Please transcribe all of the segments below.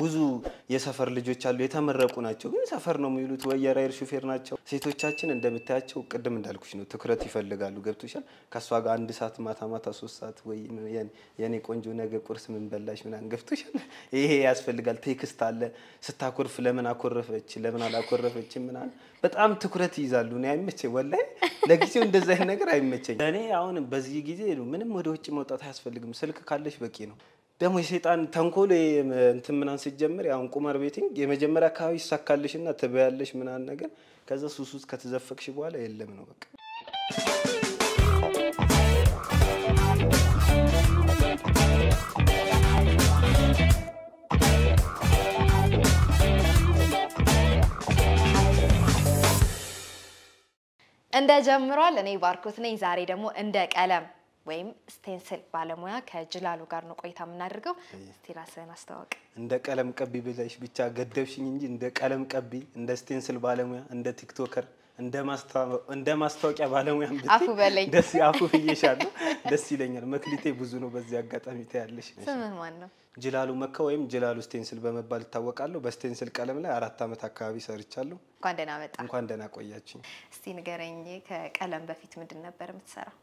ብዙ የሰፈር ልጆች አሉ፣ የተመረቁ ናቸው። ግን ሰፈር ነው የሚሉት ወይ የራይድ ሹፌር ናቸው። ሴቶቻችን እንደምታያቸው ቅድም እንዳልኩሽ ነው፣ ትኩረት ይፈልጋሉ። ገብቶሻል? ከእሷ ጋር አንድ ሰዓት ማታ ማታ ሶስት ሰዓት ወይ የኔ ቆንጆ ነገ ቁርስ ምን በላሽ ምናምን፣ ገብቶሻል? ይሄ ያስፈልጋል። ቴክስት አለ፣ ስታኮርፍ ለምን አኮረፈች፣ ለምን አላኮረፈች ምናምን፣ በጣም ትኩረት ይይዛሉ። እኔ አይመቸኝ፣ ወላሂ ለጊዜው እንደዚህ ነገር አይመቸኝ። እኔ አሁን በዚህ ጊዜ ምንም ወደ ውጭ መውጣት አያስፈልግም። ስልክ ካለሽ በቂ ነው። ደግሞ የሰይጣን ተንኮል እንትን ምናምን ስትጀምር ያሁን ቁማር ቤቲንግ የመጀመሪያ አካባቢ ይሳካልሽ እና ትበያለሽ ምናን ነገር ከዛ ሱስ ውስጥ ከተዘፈቅሽ በኋላ የለም ነው በቃ። እንደ ጀምሯል። እኔ ባርኮት ነኝ። ዛሬ ደግሞ እንደ ቀለም ወይም ስቴንስል ባለሙያ ከጅላሉ ጋር ነው ቆይታ የምናደርገው። እስቲ ራስህን አስተዋውቅ። እንደ ቀለም ቀቢ ብለሽ ብቻ ገደብሽኝ እንጂ እንደ ቀለም ቀቢ፣ እንደ ስቴንስል ባለሙያ፣ እንደ ቲክቶከር እንደ ማስታወቂያ ባለሙያ አፉ በለኝ ደስ አፉ ብዬሻለሁ። ደስ ይለኛል። መክሊቴ ብዙ ነው። በዚህ አጋጣሚ ታያለሽ። ስምህ ማን ነው? ጅላሉ መካ ወይም ጅላሉ ስቴንስል በመባል ይታወቃለሁ። በስቴንስል ቀለም ላይ አራት ዓመት አካባቢ ሰርቻለሁ። እንኳን ደህና መጣ። እንኳን ደህና ቆያችኝ። እስቲ ንገረኝ፣ ከቀለም በፊት ምንድን ነበር የምትሰራው?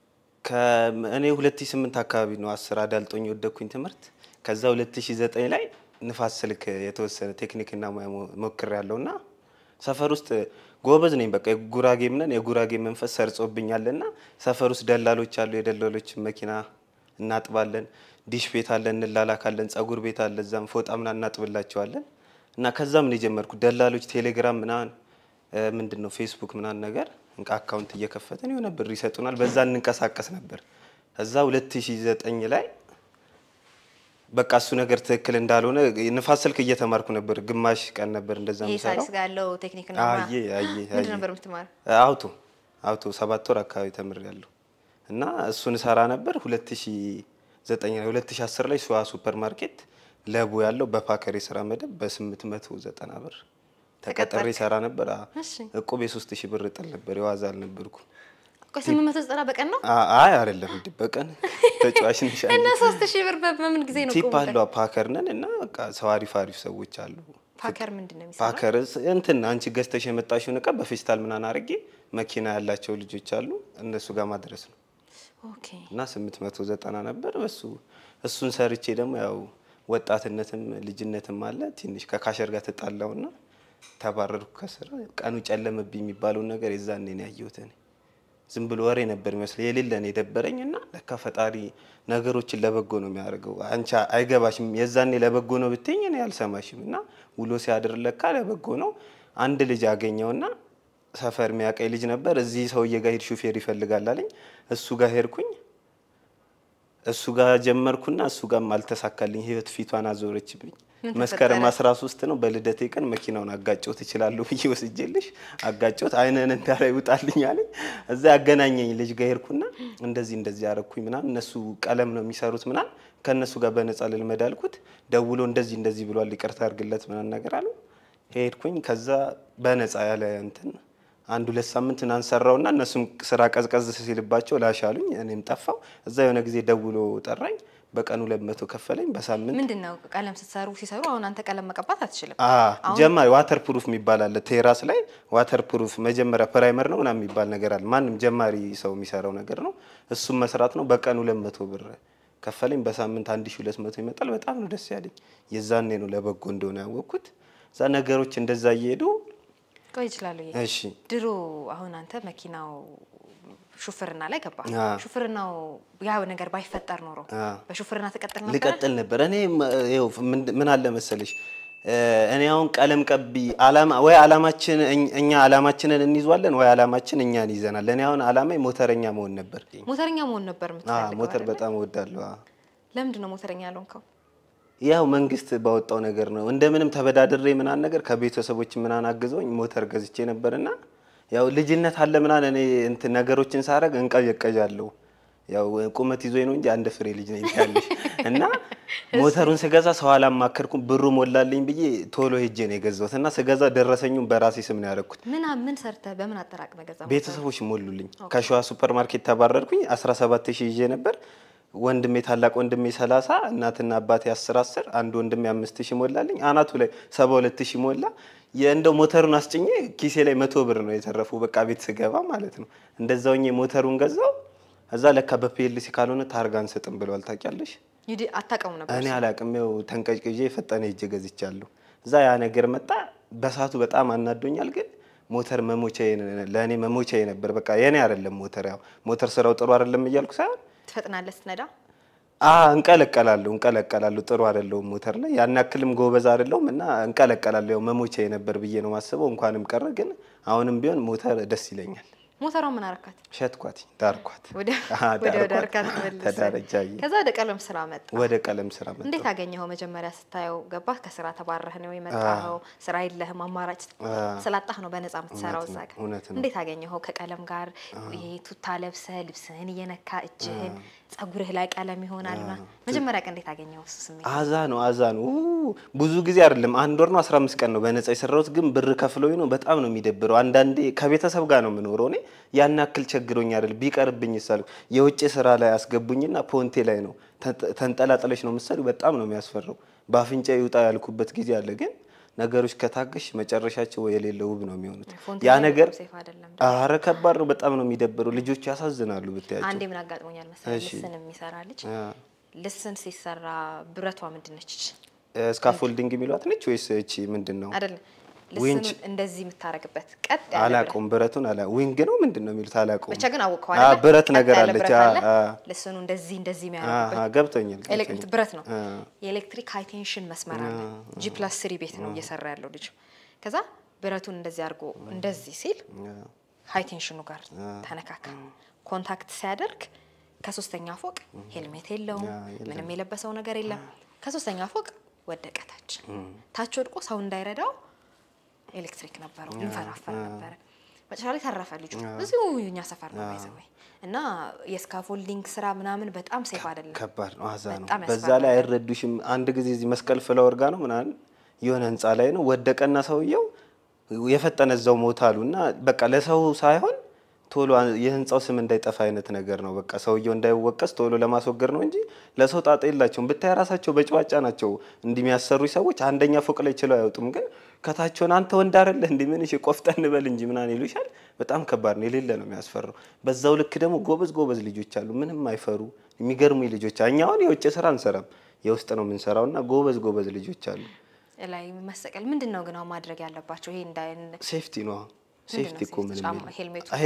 እኔ 2008 አካባቢ ነው አስር አዳልጦኝ የወደኩኝ ትምህርት። ከዛ 2009 ላይ ንፋስ ስልክ የተወሰነ ቴክኒክና ሙያ ያለው እና ሰፈር ውስጥ ጎበዝ ነኝ። በቃ የጉራጌ ምነን የጉራጌ መንፈስ ሰርጾብኛል እና ሰፈር ውስጥ ደላሎች አሉ። የደላሎችን መኪና እናጥባለን። ዲሽ ቤት አለ፣ እንላላካለን። ጸጉር ቤት አለ፣ እዛም ፎጣ ምና እናጥብላቸዋለን። እና ከዛም ነው የጀመርኩት። ደላሎች ቴሌግራም ምናን ምንድን ነው ፌስቡክ ምናን ነገር እንቃ አካውንት እየከፈትን የሆነ ብር ይሰጡናል። በዛ እንንቀሳቀስ ነበር። እዛ 2009 ላይ በቃ እሱ ነገር ትክክል እንዳልሆነ ንፋስ ስልክ እየተማርኩ ነበር። ግማሽ ቀን ነበር እንደዛ ምሰራው አውቶ አውቶ ሰባት ወር አካባቢ ተምሬያለሁ እና እሱን ሰራ ነበር 2009 ላይ 2010 ላይ ሸዋ ሱፐር ማርኬት ለቡ ያለው በፓከር ስራ መደብ በ890 ብር ተቀጥሬ ሰራ ነበር። እቁብ የሶስት ሺህ ብር ጥል ነበር። የዋዛ አልነበርኩም። ስምንት መቶ ዘጠና በቀን ነው? አይ አይደለም፣ በቀን ተጫዋች ነሽ እና ሶስት ሺህ ብር በምን ጊዜ ነው? ቲፕ ፓከር ነን እና በቃ ሰው አሪፍ አሪፍ ሰዎች አሉ። ፓከር ምንድን ነው የሚሰራው? ፓከር እንትን አንቺ ገዝተሽ የመጣሽውን እቃ በፌስታል ምናምን አድርጌ መኪና ያላቸው ልጆች አሉ፣ እነሱ ጋር ማድረስ ነው። እና ስምንት መቶ ዘጠና ነበር በሱ እሱን ሰርቼ ደግሞ ያው ወጣትነትም ልጅነትም አለ። ትንሽ ከካሸር ጋር ተባረርኩ ከስራ። ቀኑ ጨለመብኝ የሚባለውን ነገር የዛኔ ነው ያየሁት። እኔ ዝም ብሎ ወሬ ነበር ይመስል የሌለን የደበረኝ እና ለካ ፈጣሪ ነገሮችን ለበጎ ነው የሚያደርገው። አንቺ አይገባሽም፣ የዛኔ ለበጎ ነው ብትኝ እኔ አልሰማሽም። እና ውሎ ሲያድር ለካ ለበጎ ነው። አንድ ልጅ አገኘውና ሰፈር የሚያቀኝ ልጅ ነበር። እዚህ ሰውዬ ጋር ሄድ ሹፌር ይፈልጋል አለኝ። እሱ ጋር ሄድኩኝ። እሱ ጋር ጀመርኩና እሱ ጋርም አልተሳካልኝ። ህይወት ፊቷን አዞረችብኝ። መስከረም 13 ነው በልደቴ ቀን መኪናውን አጋጨሁት እችላለሁ ብዬ ወስጄልሽ አጋጨሁት። አይነን እንዳላይ ይውጣልኝ አለኝ። እዛ ያገናኘኝ ልጅ ጋር ሄድኩና እንደዚህ እንደዚህ አረኩኝ ምናምን፣ እነሱ ቀለም ነው የሚሰሩት ምናምን፣ ከእነሱ ጋር በነጻ ልልመድ አልኩት። ደውሎ እንደዚህ እንደዚህ ብሏል ይቅርታ አድርግለት ምናምን ነገር አሉ። ሄድኩኝ ከዛ በነጻ ያለ እንትን አንድ ሁለት ሳምንት ምናምን ሰራውና እነሱም ስራ ቀዝቀዝ ሲልባቸው ላሻሉኝ፣ እኔም ጠፋው። እዛ የሆነ ጊዜ ደውሎ ጠራኝ። በቀኑ ሁለት መቶ ከፈለኝ በሳምንት ምንድን ነው ቀለም ስትሰሩ ሲሰሩ አሁን አንተ ቀለም መቀባት አትችልም። ጀማሪ ዋተር ፕሩፍ የሚባል አለ ቴራስ ላይ ዋተር ፕሩፍ መጀመሪያ ፕራይመር ነው ምናምን የሚባል ነገር አለ። ማንም ጀማሪ ሰው የሚሰራው ነገር ነው። እሱም መስራት ነው። በቀኑ ሁለት መቶ ብር ከፈለኝ በሳምንት አንድ ሺ ሁለት መቶ ይመጣል። በጣም ነው ደስ ያለኝ። የዛኔ ነው ለበጎ እንደሆነ ያወቅኩት። እዛ ነገሮች እንደዛ እየሄዱ ቆይ ይችላሉ። እሺ ድሮ አሁን አንተ መኪናው ሹፍርና ላይ ገባ። ሹፍርናው ያው ነገር ባይፈጠር ኖሮ በሹፍርና ትቀጥል ነበር? ልቀጥል ነበር። እኔ ይኸው ምን አለ መሰለሽ እኔ አሁን ቀለም ቀቢ አላማ ወይ አላማችን እኛ አላማችንን እንይዟለን ወይ አላማችን እኛን ይዘናል። እኔ አሁን አላማ ሞተረኛ መሆን ነበር። ሞተረኛ መሆን ነበር የምትፈልገው? ሞተር በጣም እወዳለሁ። ለምንድን ነው ሞተረኛ ያልሆንከው? ያው መንግስት ባወጣው ነገር ነው። እንደምንም ተበዳድሬ ምናን ነገር ከቤተሰቦች ምናን አግዘውኝ ሞተር ገዝቼ ነበርና ያው ልጅነት አለ ምናን እኔ እንትን ነገሮችን ሳረግ እንቀዠቀዣለሁ። ያው ቁመት ይዞ ነው እንጂ አንድ ፍሬ ልጅ ነኝ ያለሽ እና ሞተሩን ስገዛ ሰው አላማከርኩም። ብሩ ሞላልኝ ብዬ ቶሎ ሄጄ ነው የገዛሁት እና ስገዛ ደረሰኙን በራሴ ስም ነው ያደረኩት። ምን ምን ሰርተህ በምን አጠራቅመህ ገዛ? ቤተሰቦች ሞሉልኝ። ከሸዋ ሱፐር ማርኬት ተባረርኩኝ። 17 ሺህ ይዤ ነበር ወንድሜ ታላቅ ወንድሜ ሰላሳ እናትና አባቴ አስር አስር አንድ ወንድሜ አምስት ሺህ ሞላልኝ አናቱ ላይ ሰባ ሁለት ሺህ ሞላ። እንደው ሞተሩን አስጭኜ ኪሴ ላይ መቶ ብር ነው የተረፉ በቃ ቤት ስገባ ማለት ነው። እንደዛው ሞተሩን ገዛው። እዛ ለካ በፒኤልሲ ካልሆነ ታርጋ አንሰጥም ብለዋል። ታውቂያለሽ? አታውቅም ነበር? እኔ አላውቅም። ያው ተንቀጭቅዤ ፈጠነ ሄጄ ገዝቻለሁ። እዛ ያ ነገር መጣ። በሰዓቱ በጣም አናዶኛል ግን ሞተር መሞቻዬ ለእኔ መሞቻዬ ነበር። በቃ የኔ አይደለም ሞተር ያው ሞተር ስራው ጥሩ አይደለም እያልኩ ሳይሆን ትፈጥናለህ ስትነዳ? እንቀለቀላለሁ እንቀለቀላለሁ። ጥሩ አይደለሁም ሞተር ላይ ያን ያክልም ጎበዝ አይደለሁም እና እንቀለቀላለሁ። ያው መሞቻ የነበር ብዬ ነው ማስበው። እንኳንም ቀረ ግን አሁንም ቢሆን ሞተር ደስ ይለኛል። ሞተሯ ምን አረካት? ሸጥኳት፣ ዳርኳት፣ ወዳርካት ተዳረጃዬ። ከዛ ወደ ቀለም ስራ መጣ። ወደ ቀለም ስራ መጣ። እንዴት አገኘኸው? መጀመሪያ ስታየው ገባህ? ከስራ ተባረህ ነው የመጣኸው? ስራ የለህም፣ አማራጭ ስላጣህ ነው በነጻ የምትሰራው እዛ ጋር። እንዴት አገኘኸው? ከቀለም ጋር ይሄ ቱታ ለብሰህ ልብስህን እየነካ እጅህን ጸጉርህ ላይ ቀለም ይሆናልና መጀመሪያ ቀን እንዴት አገኘው እሱ ስሜት? አዛ ነው አዛ ነው። ብዙ ጊዜ አይደለም አንድ ወር ነው 15 ቀን ነው በነፃ የሰራሁት፣ ግን ብር ከፍሎኝ ነው። በጣም ነው የሚደብረው። አንዳንዴ ከቤተሰብ ጋር ነው የምኖረው እኔ ያን ያክል ቸግሮኝ አይደል ቢቀርብኝ ይሳል የውጭ ስራ ላይ አስገቡኝና ፖንቴ ላይ ነው ተንጠላጠለች ነው ምሳሌ። በጣም ነው የሚያስፈራው። በአፍንጫ ይውጣ ያልኩበት ጊዜ አለ ግን ነገሮች ከታገሽ መጨረሻቸው የሌለ ውብ ነው የሚሆኑት። ያ ነገር አረ ከባድ ነው፣ በጣም ነው የሚደብረው። ልጆች ያሳዝናሉ ብታያቸው። አንዴ ምን አጋጥሞኛል መሰለኝ፣ ልስን የሚሰራ ልጅ ልስን ሲሰራ ብረቷ ምንድን ነች? ስካፎልዲንግ የሚሏት ነች ወይስ እቺ ምንድን ነው? አይደለም ልስኑን እንደዚህ የምታረግበት ቀጥ ያለ አላውቀውም። ብረቱን አላ ዊንግ ነው ምንድን ነው የሚሉት ብቻ ግን አውቀዋል። ብረት ነገር አለች። ልስኑ እንደዚህ እንደዚህ ገብቶኛል። ኤሌክትሪክ ብረት ነው። የኤሌክትሪክ ሃይ ቴንሽን መስመር አለ። ጂ ፕላስ ቤት ነው እየሰራ ያለው ልጅ። ከዛ ብረቱን እንደዚህ አድርጎ እንደዚህ ሲል ሃይ ቴንሽኑ ጋር ተነካካ። ኮንታክት ሲያደርግ ከሶስተኛ ፎቅ ሄልሜት የለውም፣ ምንም የለበሰው ነገር የለም። ከሶስተኛ ፎቅ ወደቀ ታች ታች ወድቆ ሰው እንዳይረዳው ኤሌክትሪክ ነበረው፣ ይንፈራፈር ነበረ። መጨረሻ ላይ ተረፈ ልጁ። እዚሁ የኛ ሰፈር ነው ይዘወ እና የስካፎልዲንግ ስራ ምናምን በጣም ሴፍ አይደለም፣ ከባድ ነው፣ አዛ ነው። በዛ ላይ አይረዱሽም። አንድ ጊዜ እዚህ መስቀል ፍለወር ጋ ነው ምናምን የሆነ ህንፃ ላይ ነው ወደቀና ሰውየው የፈጠነ እዛው ሞታሉ። እና በቃ ለሰው ሳይሆን ቶሎ የህንፃው ስም እንዳይጠፋ አይነት ነገር ነው። በቃ ሰውየው እንዳይወቀስ ቶሎ ለማስወገድ ነው እንጂ ለሰው ጣጣ የላቸውም። ብታይ ራሳቸው በጭዋጫ ናቸው እንዲሚያሰሩ ሰዎች። አንደኛ ፎቅ ላይ ችለው አያወጡም። ግን ከታቸውን አንተ ወንድ አይደለህ እንዲህ ምን እሺ ቆፍጠን በል እንጂ ምናምን ይሉሻል። በጣም ከባድ ነው። የሌለ ነው የሚያስፈራው። በዛው ልክ ደግሞ ጎበዝ ጎበዝ ልጆች አሉ፣ ምንም አይፈሩ የሚገርሙ ልጆች። እኛ አሁን የውጭ ስራ አንሰራም፣ የውስጥ ነው የምንሰራው እና ጎበዝ ጎበዝ ልጆች አሉ። ላይ መሰቀል ምንድን ነው ግን ማድረግ ያለባቸው ይሄ እንዳይን ሴፍቲ ነው ሴፍቲ እኮ ምንም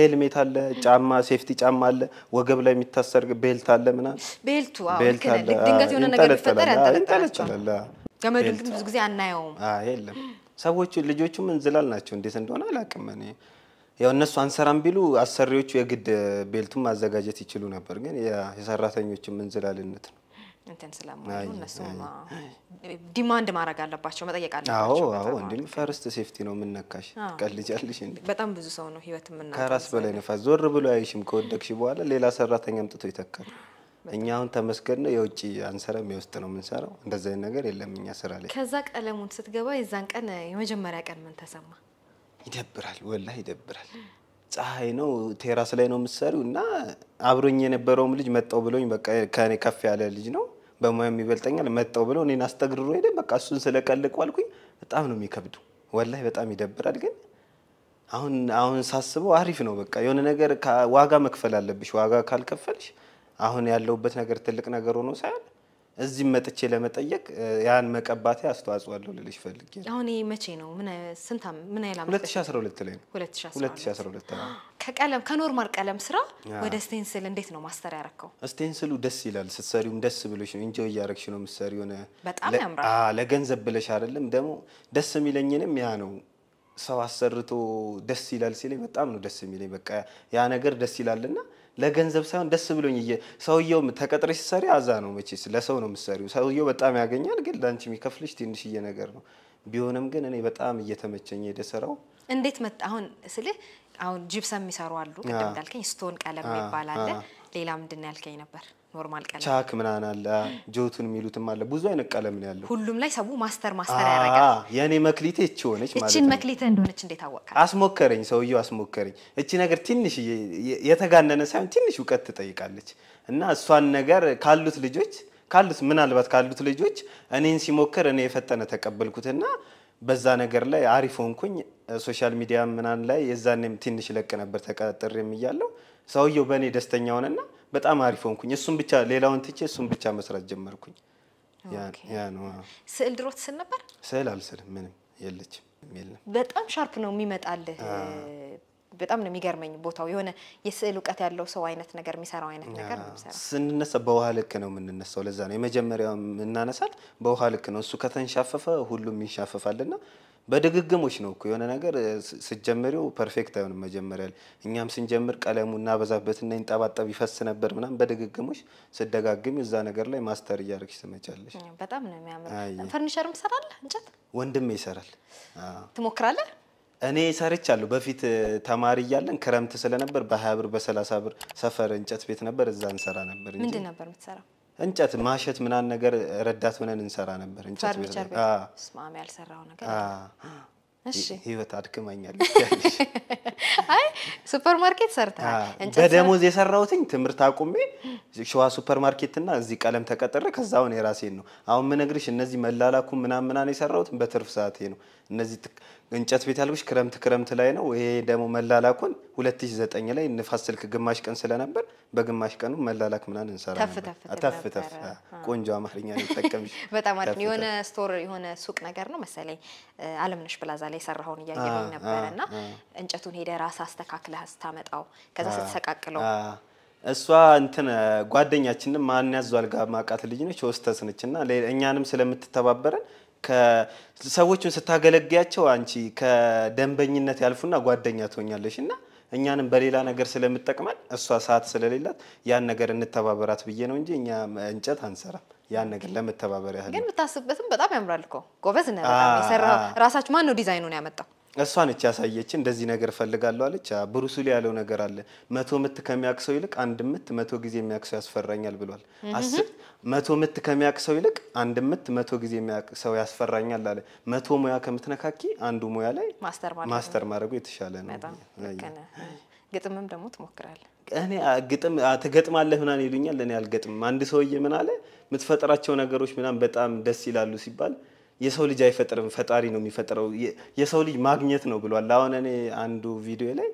ሄልሜት አለ፣ ጫማ ሴፍቲ ጫማ አለ፣ ወገብ ላይ የሚታሰር ቤልት አለ፣ ምናምን ቤልቱ ድንገት የሆነ ነገር ቢፈጠር ያንጠለጥላል። ገመዱን ግን ብዙ ጊዜ አናየውም። የለም ሰዎቹ ምን ዝላል ናቸው። እንዴት እንደሆነ አላውቅም እኔ ያው እነሱ አንሰራም ቢሉ አሰሪዎቹ የግድ ቤልቱን ማዘጋጀት ይችሉ ነበር፣ ግን የሰራተኞችም እንዝላልነት ነው። እንትን ስለማይሉ እነሱም ዲማንድ ማድረግ አለባቸው፣ መጠየቅ አለባቸው። አዎ እንዲም ፈርስት ሴፍቲ ነው። የምነካሽ ቀልጃለሽ። በጣም ብዙ ሰው ነው ህይወት የምና ከራስ በላይ ነፋስ ዞር ብሎ አይሽም። ከወደቅሽ በኋላ ሌላ ሰራተኛ አምጥቶ ይተካል። እኛ አሁን ተመስገን ነው የውጭ አንሰራም፣ የውስጥ ነው የምንሰራው። እንደዚ አይነት ነገር የለም እኛ ስራ ላይ። ከዛ ቀለሙን ስትገባ የዛን ቀን የመጀመሪያ ቀን ምን ተሰማ? ይደብራል፣ ወላ ይደብራል። ፀሐይ ነው ቴራስ ላይ ነው የምትሰሪው እና አብሮኝ የነበረውም ልጅ መጣው ብሎኝ በቃ ከኔ ከፍ ያለ ልጅ ነው በሙያም ይበልጠኛል መጣው ብለው እኔን አስተግርሮ ሄደ። በቃ እሱን ስለቀልቁ አልኩኝ። በጣም ነው የሚከብዱ፣ ወላይ በጣም ይደብራል። ግን አሁን አሁን ሳስበው አሪፍ ነው። በቃ የሆነ ነገር ዋጋ መክፈል አለብሽ። ዋጋ ካልከፈልሽ አሁን ያለውበት ነገር ትልቅ ነገር ሆኖ ሳያል እዚህም መጥቼ ለመጠየቅ ያን መቀባቴ አስተዋጽኦ አለው ልልሽ ፈልጌ። አሁን ይሄ መቼ ነው? ምን ስንት ምን ያህል ዓመት? 2012 ላይ ነው። 2012 ነው። ከቀለም ከኖርማል ቀለም ስራ ወደ ስቴንስል እንዴት ነው ማስተር ያረከው? ስቴንስሉ ደስ ይላል። ስትሰሪውም ደስ ብሎሽ ነው፣ ኢንጆይ እያረግሽ ነው የምትሰሪው። ሆነ በጣም ያምራል። ለገንዘብ ብለሽ አይደለም። ደግሞ ደስ የሚለኝንም ያ ነው ሰው አሰርቶ ደስ ይላል ሲለኝ በጣም ነው ደስ የሚለኝ። በቃ ያ ነገር ደስ ይላልና ለገንዘብ ሳይሆን ደስ ብሎኝ እየ ሰውየው ተቀጥሬ ሲሰሪ አዛ ነው መቼስ ለሰው ነው የምትሰሪው። ሰውየው በጣም ያገኛል፣ ግን ለአንቺ የሚከፍልሽ ትንሽዬ ነገር ነው። ቢሆንም ግን እኔ በጣም እየተመቸኝ ሄደ ስራው። እንዴት መጣ አሁን ስልህ አሁን ጅብሰም የሚሰሩ አሉ፣ ቅድም እንዳልከኝ ስቶን ቀለም ይባላል። ሌላ ምንድን ያልከኝ ነበር? ኖርማል ቀለም ቻክ ምናምን አለ፣ ጆቱን የሚሉትም አለ። ብዙ አይነት ቀለም ነው ያለው። ሁሉም ላይ ሰው ማስተር ማስተር ያደርጋል። የእኔ መክሊቴ እቺ ሆነች ማለት ነው። መክሊትህ እንደሆነች እንዴት አወቀ? አስሞከረኝ፣ ሰውየው አስሞከረኝ። እቺ ነገር ትንሽ የተጋነነ ሳይሆን ትንሽ እውቀት ትጠይቃለች እና እሷን ነገር ካሉት ልጆች ካሉት ምናልባት ካሉት ልጆች እኔን ሲሞክር እኔ የፈጠነ ተቀበልኩትና በዛ ነገር ላይ አሪፍ ሆንኩኝ። ሶሻል ሚዲያ ምናምን ላይ የዛኔም ትንሽ ለቅ ነበር ተቀጥሬም እያለሁ ሰውየው በእኔ ደስተኛ ሆነና በጣም አሪፍ ሆንኩኝ። እሱም ብቻ ሌላውን ትቼ እሱም ብቻ መስራት ጀመርኩኝ። ስዕል ድሮ ትስል ነበር? ስዕል አልስልም፣ ምንም የለችም። በጣም ሻርፕ ነው የሚመጣልህ። በጣም ነው የሚገርመኝ ቦታው የሆነ የስዕል እውቀት ያለው ሰው አይነት ነገር የሚሰራው አይነት ነገር ስንነሳ በውሃ ልክ ነው የምንነሳው። ለዛ ነው የመጀመሪያው የምናነሳት በውሃ ልክ ነው። እሱ ከተንሻፈፈ ሁሉም ይንሻፈፋልና በድግግሞች ነው እኮ የሆነ ነገር ስጀምሪው ፐርፌክት አይሆንም። መጀመሪያ እኛም ስንጀምር ቀለሙ እናበዛበትና ይንጠባጠብ ይፈስ ነበር ምናም በድግግሞች ስደጋግም እዛ ነገር ላይ ማስተር እያደረግሽ ትመጫለሽ። በጣም ነው የሚያምር። ፈርኒቸርም ትሰራለህ? እንጨት ወንድም ይሰራል። ትሞክራለህ? እኔ ሰርቻለሁ። በፊት ተማሪ እያለን ክረምት ስለነበር በሀያ ብር በሰላሳ ብር ሰፈር እንጨት ቤት ነበር፣ እዛ እንሰራ ነበር። ምንድን ነበር የምትሰራው? እንጨት ማሸት ምናምን ነገር ረዳት ሆነን እንሰራ ነበር። እንጨት ስማም ያልሰራው ነገር ህይወት አድክመኛል። አይ ሱፐር ማርኬት ሰርተሃል። በደሞዝ የሰራሁትኝ ትምህርት አቁሜ ሸዋ ሱፐር ማርኬትና እዚህ ቀለም ተቀጥሬ ከዛ አሁን የራሴን ነው። አሁን ምነግርሽ እነዚህ መላላኩ ምናምን ምናምን የሰራሁትን በትርፍ ሰዓቴ ነው። እነዚህ እንጨት ቤት ያልኩሽ ክረምት ክረምት ላይ ነው። ይሄ ደግሞ መላላኩን 2009 ላይ ንፋስ ስልክ ግማሽ ቀን ስለነበር በግማሽ ቀኑ መላላክ ምናምን እንሰራ ተፍ ተፍ ቆንጆ አማርኛ ተጠቀምሽ። በጣም አሪፍ የሆነ ስቶር የሆነ ሱቅ ነገር ነው መሰለኝ አለምነሽ ፕላዛ ላይ የሰራኸውን እያየሁኝ ነበረ እና እንጨቱን ሄደ ራስ አስተካክለህ ስታመጣው ከዛ ስትሰቃቅለው እሷ እንትን ጓደኛችንም ማን ያዟል ጋር ማቃት ልጅ ነች ሆስተስ ነች እና እኛንም ስለምትተባበረን ሰዎቹን ስታገለግያቸው አንቺ ከደንበኝነት ያልፉና ጓደኛ ትሆኛለሽ እና እኛንም በሌላ ነገር ስለምጠቅመን እሷ ሰዓት ስለሌላት ያን ነገር እንተባበራት ብዬ ነው እንጂ እኛ እንጨት አንሰራም። ያን ነገር ለመተባበር ያህል ግን ብታስብበትም በጣም ያምራል እኮ ጎበዝ ነህ። በጣም የሰራ ራሳችሁ ማን ነው ዲዛይኑን ያመጣው? እሷ ነች ያሳየች። እንደዚህ ነገር ፈልጋለሁ አለች። ብሩስ ሊ ያለው ነገር አለ። መቶ ምት ከሚያቅሰው ይልቅ አንድ ምት መቶ ጊዜ የሚያቅሰው ያስፈራኛል ብሏል። መቶ ምት ከሚያቅሰው ይልቅ አንድ ምት መቶ ጊዜ የሚያቅሰው ያስፈራኛል አለ። መቶ ሙያ ከምትነካኪ አንዱ ሙያ ላይ ማስተር ማድረጉ የተሻለ ነው። ግጥምም ደግሞ ትሞክራለህ። እኔ ግጥም ትገጥማለህ ምናምን ይሉኛል። እኔ አልገጥምም። አንድ ሰውዬ ምን አለ፣ የምትፈጥራቸው ነገሮች ምናምን በጣም ደስ ይላሉ ሲባል የሰው ልጅ አይፈጥርም፣ ፈጣሪ ነው የሚፈጥረው። የሰው ልጅ ማግኘት ነው ብሏል። አሁን እኔ አንዱ ቪዲዮ ላይ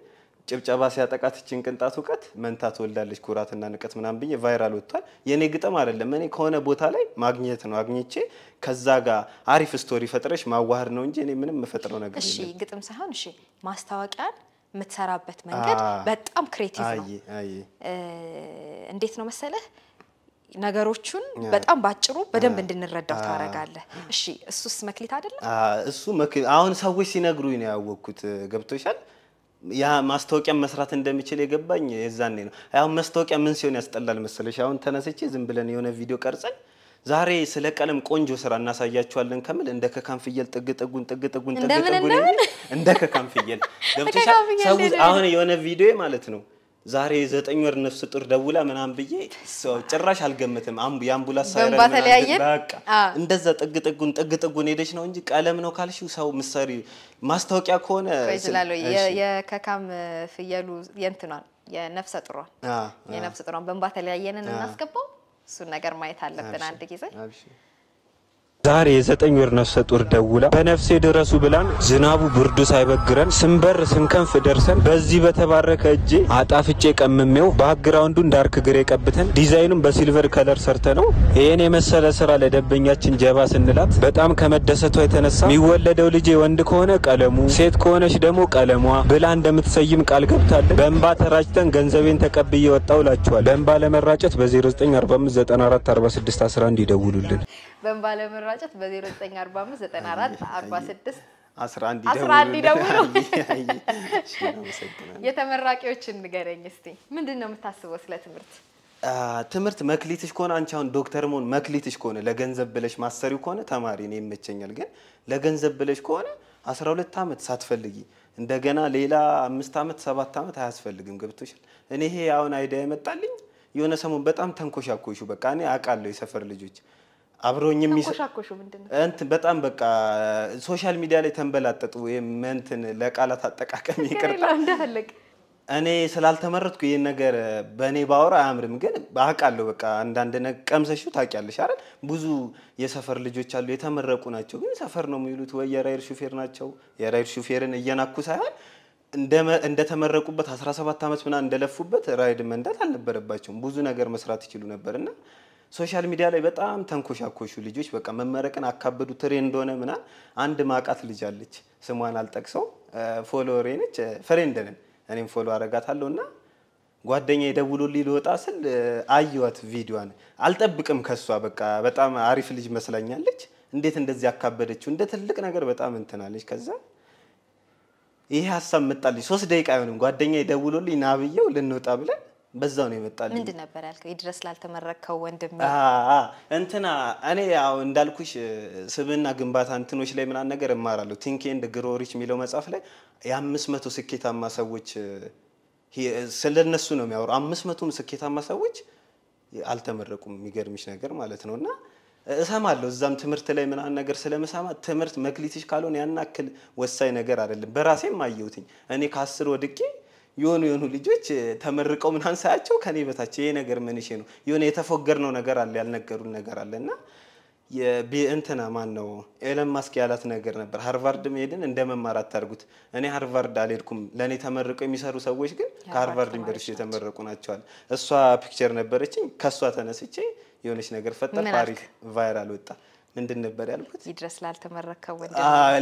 ጭብጨባ ሲያጠቃት ቅንጣት እውቀት መንታ ትወልዳለች ኩራትና ንቀት ምናምን ብዬ ቫይራል ወጥቷል። የእኔ ግጥም አይደለም። እኔ ከሆነ ቦታ ላይ ማግኘት ነው አግኝቼ ከዛ ጋር አሪፍ ስቶሪ ፈጥረሽ ማዋሃድ ነው እንጂ እኔ ምንም የምፈጥረው ነገር እሺ፣ ግጥም ሳይሆን እሺ፣ ማስታወቂያን የምትሰራበት መንገድ በጣም ክሬቲቭ ነው። እንዴት ነው መሰለህ ነገሮቹን በጣም ባጭሩ በደንብ እንድንረዳው ታደርጋለህ። እሺ፣ እሱስ መክሊት አይደለም? እሱ አሁን ሰዎች ሲነግሩኝ ነው ያወቅኩት። ገብቶሻል? ያ ማስታወቂያ መስራት እንደሚችል የገባኝ የዛኔ ነው። አሁን ማስታወቂያ ምን ሲሆን ያስጠላል መሰለሽ? አሁን ተነስቼ ዝም ብለን የሆነ ቪዲዮ ቀርጸን ዛሬ ስለ ቀለም ቆንጆ ስራ እናሳያችኋለን ከምል እንደ ከካን ፍየል ጥግ ጥጉን ጥግ ጥጉን ጥግ ጥጉን እንደ ከካን ፍየል ገብቶሻል? ሰዎች አሁን የሆነ ቪዲዮ ማለት ነው ዛሬ ዘጠኝ ወር ነፍስ ጡር ደውላ ምናምን ብዬ ጭራሽ አልገምትም። የአምቡላንስ ሳይረን በቃ እንደዛ ጥግ ጥጉን ጥግ ጥጉን ሄደች ነው እንጂ ቀለም ነው ካልሽው ሰው ምሰሪ ማስታወቂያ ከሆነ እችላለሁ። የከካም ፍየሉ የእንትኗን የነፍሰ ጡሯን የነፍሰ ጥሯን በእንባ ተለያየንን እናስገባው። እሱን ነገር ማየት አለብን አንድ ጊዜ ዛሬ የዘጠኝ ወር ነፍሰ ጡር ደውላ በነፍሴ ድረሱ ብላን ዝናቡ ብርዱ ሳይበግረን ስንበር ስንከንፍ ደርሰን በዚህ በተባረከ እጄ አጣፍጬ ቀምሜው ባክግራውንዱን ዳርክ ግሬ ቀብተን ዲዛይኑን በሲልቨር ከለር ሰርተ ነው ይህን የመሰለ ስራ ለደንበኛችን ጀባ ስንላት በጣም ከመደሰቷ የተነሳ የሚወለደው ልጄ ወንድ ከሆነ ቀለሙ፣ ሴት ከሆነች ደግሞ ቀለሟ ብላ እንደምትሰይም ቃል ገብታለን። በእንባ ተራጭተን ገንዘቤን ተቀብዬ ወጣው እላችኋል። በእንባ ለመራጨት በ 11 ይደውሉልን። ለማሰራጨት በ09459446 11 ይደውሉ። የተመራቂዎችን ንገረኝ እስቲ፣ ምንድን ነው የምታስበው ስለ ትምህርት? ትምህርት መክሊትሽ ከሆነ አንቺ አሁን ዶክተር መሆን መክሊትሽ ከሆነ ለገንዘብ ብለሽ ማሰሪው ከሆነ ተማሪ ነው ይመቸኛል። ግን ለገንዘብ ብለሽ ከሆነ 12 ዓመት ሳትፈልጊ እንደገና ሌላ አምስት ዓመት ሰባት ዓመት አያስፈልግም። ገብቶሻል? እኔ ይሄ አሁን አይዲያ የመጣልኝ የሆነ ሰሞን በጣም ተንኮሻኮሹ በቃ እኔ አውቃለሁ የሰፈር ልጆች አብሮኝ እንትን በጣም በቃ ሶሻል ሚዲያ ላይ ተንበላጠጡ እንትን ለቃላት አጠቃቀም ይቅርታ እኔ ስላልተመረጥኩ ይህን ነገር በእኔ ባወራ አያምርም፣ ግን አውቃለሁ። በቃ አንዳንድ ቀምሰሽው ታውቂያለሽ አይደል? ብዙ የሰፈር ልጆች አሉ፣ የተመረቁ ናቸው፣ ግን ሰፈር ነው የሚሉት ወይ የራይድ ሹፌር ናቸው። የራይድ ሹፌርን እየናኩ ሳይሆን እንደተመረቁበት 17 ዓመት ምናምን እንደለፉበት ራይድ መንዳት አልነበረባቸውም። ብዙ ነገር መስራት ይችሉ ነበር እና ሶሻል ሚዲያ ላይ በጣም ተንኮሻኮሹ ልጆች በቃ መመረቅን አካበዱ ትሬ እንደሆነ ምና አንድ ማቃት ልጅ አለች፣ ስሟን አልጠቅሰው፣ ፎሎወሬ ነች፣ ፍሬንድ ነን፣ እኔም ፎሎ አረጋታለሁ እና ጓደኛ የደውሎልኝ ልወጣ ስል አየዋት ቪዲዮዋን። አልጠብቅም ከሷ በቃ በጣም አሪፍ ልጅ መስላኛለች። እንዴት እንደዚህ አካበደችው እንደ ትልቅ ነገር በጣም እንትናለች። ከዛ ይሄ ሀሳብ መጣልኝ። ሶስት ደቂቃ አይሆንም ጓደኛ የደውሎልኝ ናብየው ልንወጣ ብለን በዛ ነው የመጣልኝ። ምንድን ነበር ያልከው? ይድረስ ላልተመረቅከው ወንድም እንትና እኔ ያው እንዳልኩሽ ስብና ግንባታ እንትኖች ላይ ምናምን ነገር እማራለሁ። ቲንክ ኤንድ ግሮ ሪች የሚለው መጽሐፍ ላይ የአምስት መቶ ስኬታማ ሰዎች ስለነሱ ነው የሚያወሩ። አምስት መቶም ስኬታማ ሰዎች አልተመረቁም። የሚገርምሽ ነገር ማለት ነው እና እሰማለሁ እዛም ትምህርት ላይ ምናምን ነገር ስለመሰማ ትምህርት መክሊትሽ ካልሆነ ያናክል ወሳኝ ነገር አይደለም። በራሴም አየሁትኝ እኔ ከአስር ወድቄ የሆኑ የሆኑ ልጆች ተመርቀው ምናምን ሳያቸው ከኔ በታቸው ይሄ ነገር መንሼ ነው የሆነ የተፎገርነው ነገር አለ ያልነገሩን ነገር አለ እና እንትና ማን ነው ኤለን ማስክ ያላት ነገር ነበር። ሃርቫርድ መሄድን እንደ መማር አታርጉት። እኔ ሃርቫርድ አልሄድኩም። ለእኔ ተመርቀው የሚሰሩ ሰዎች ግን ከሃርቫርድ ዩኒቨርሲቲ የተመረቁ ናቸዋል። እሷ ፒክቸር ነበረችኝ። ከእሷ ተነስቼ የሆነች ነገር ፈጠር፣ ቫይራል ወጣ። ምንድን ነበር ያልኩት? ይድረስ ላልተመረከው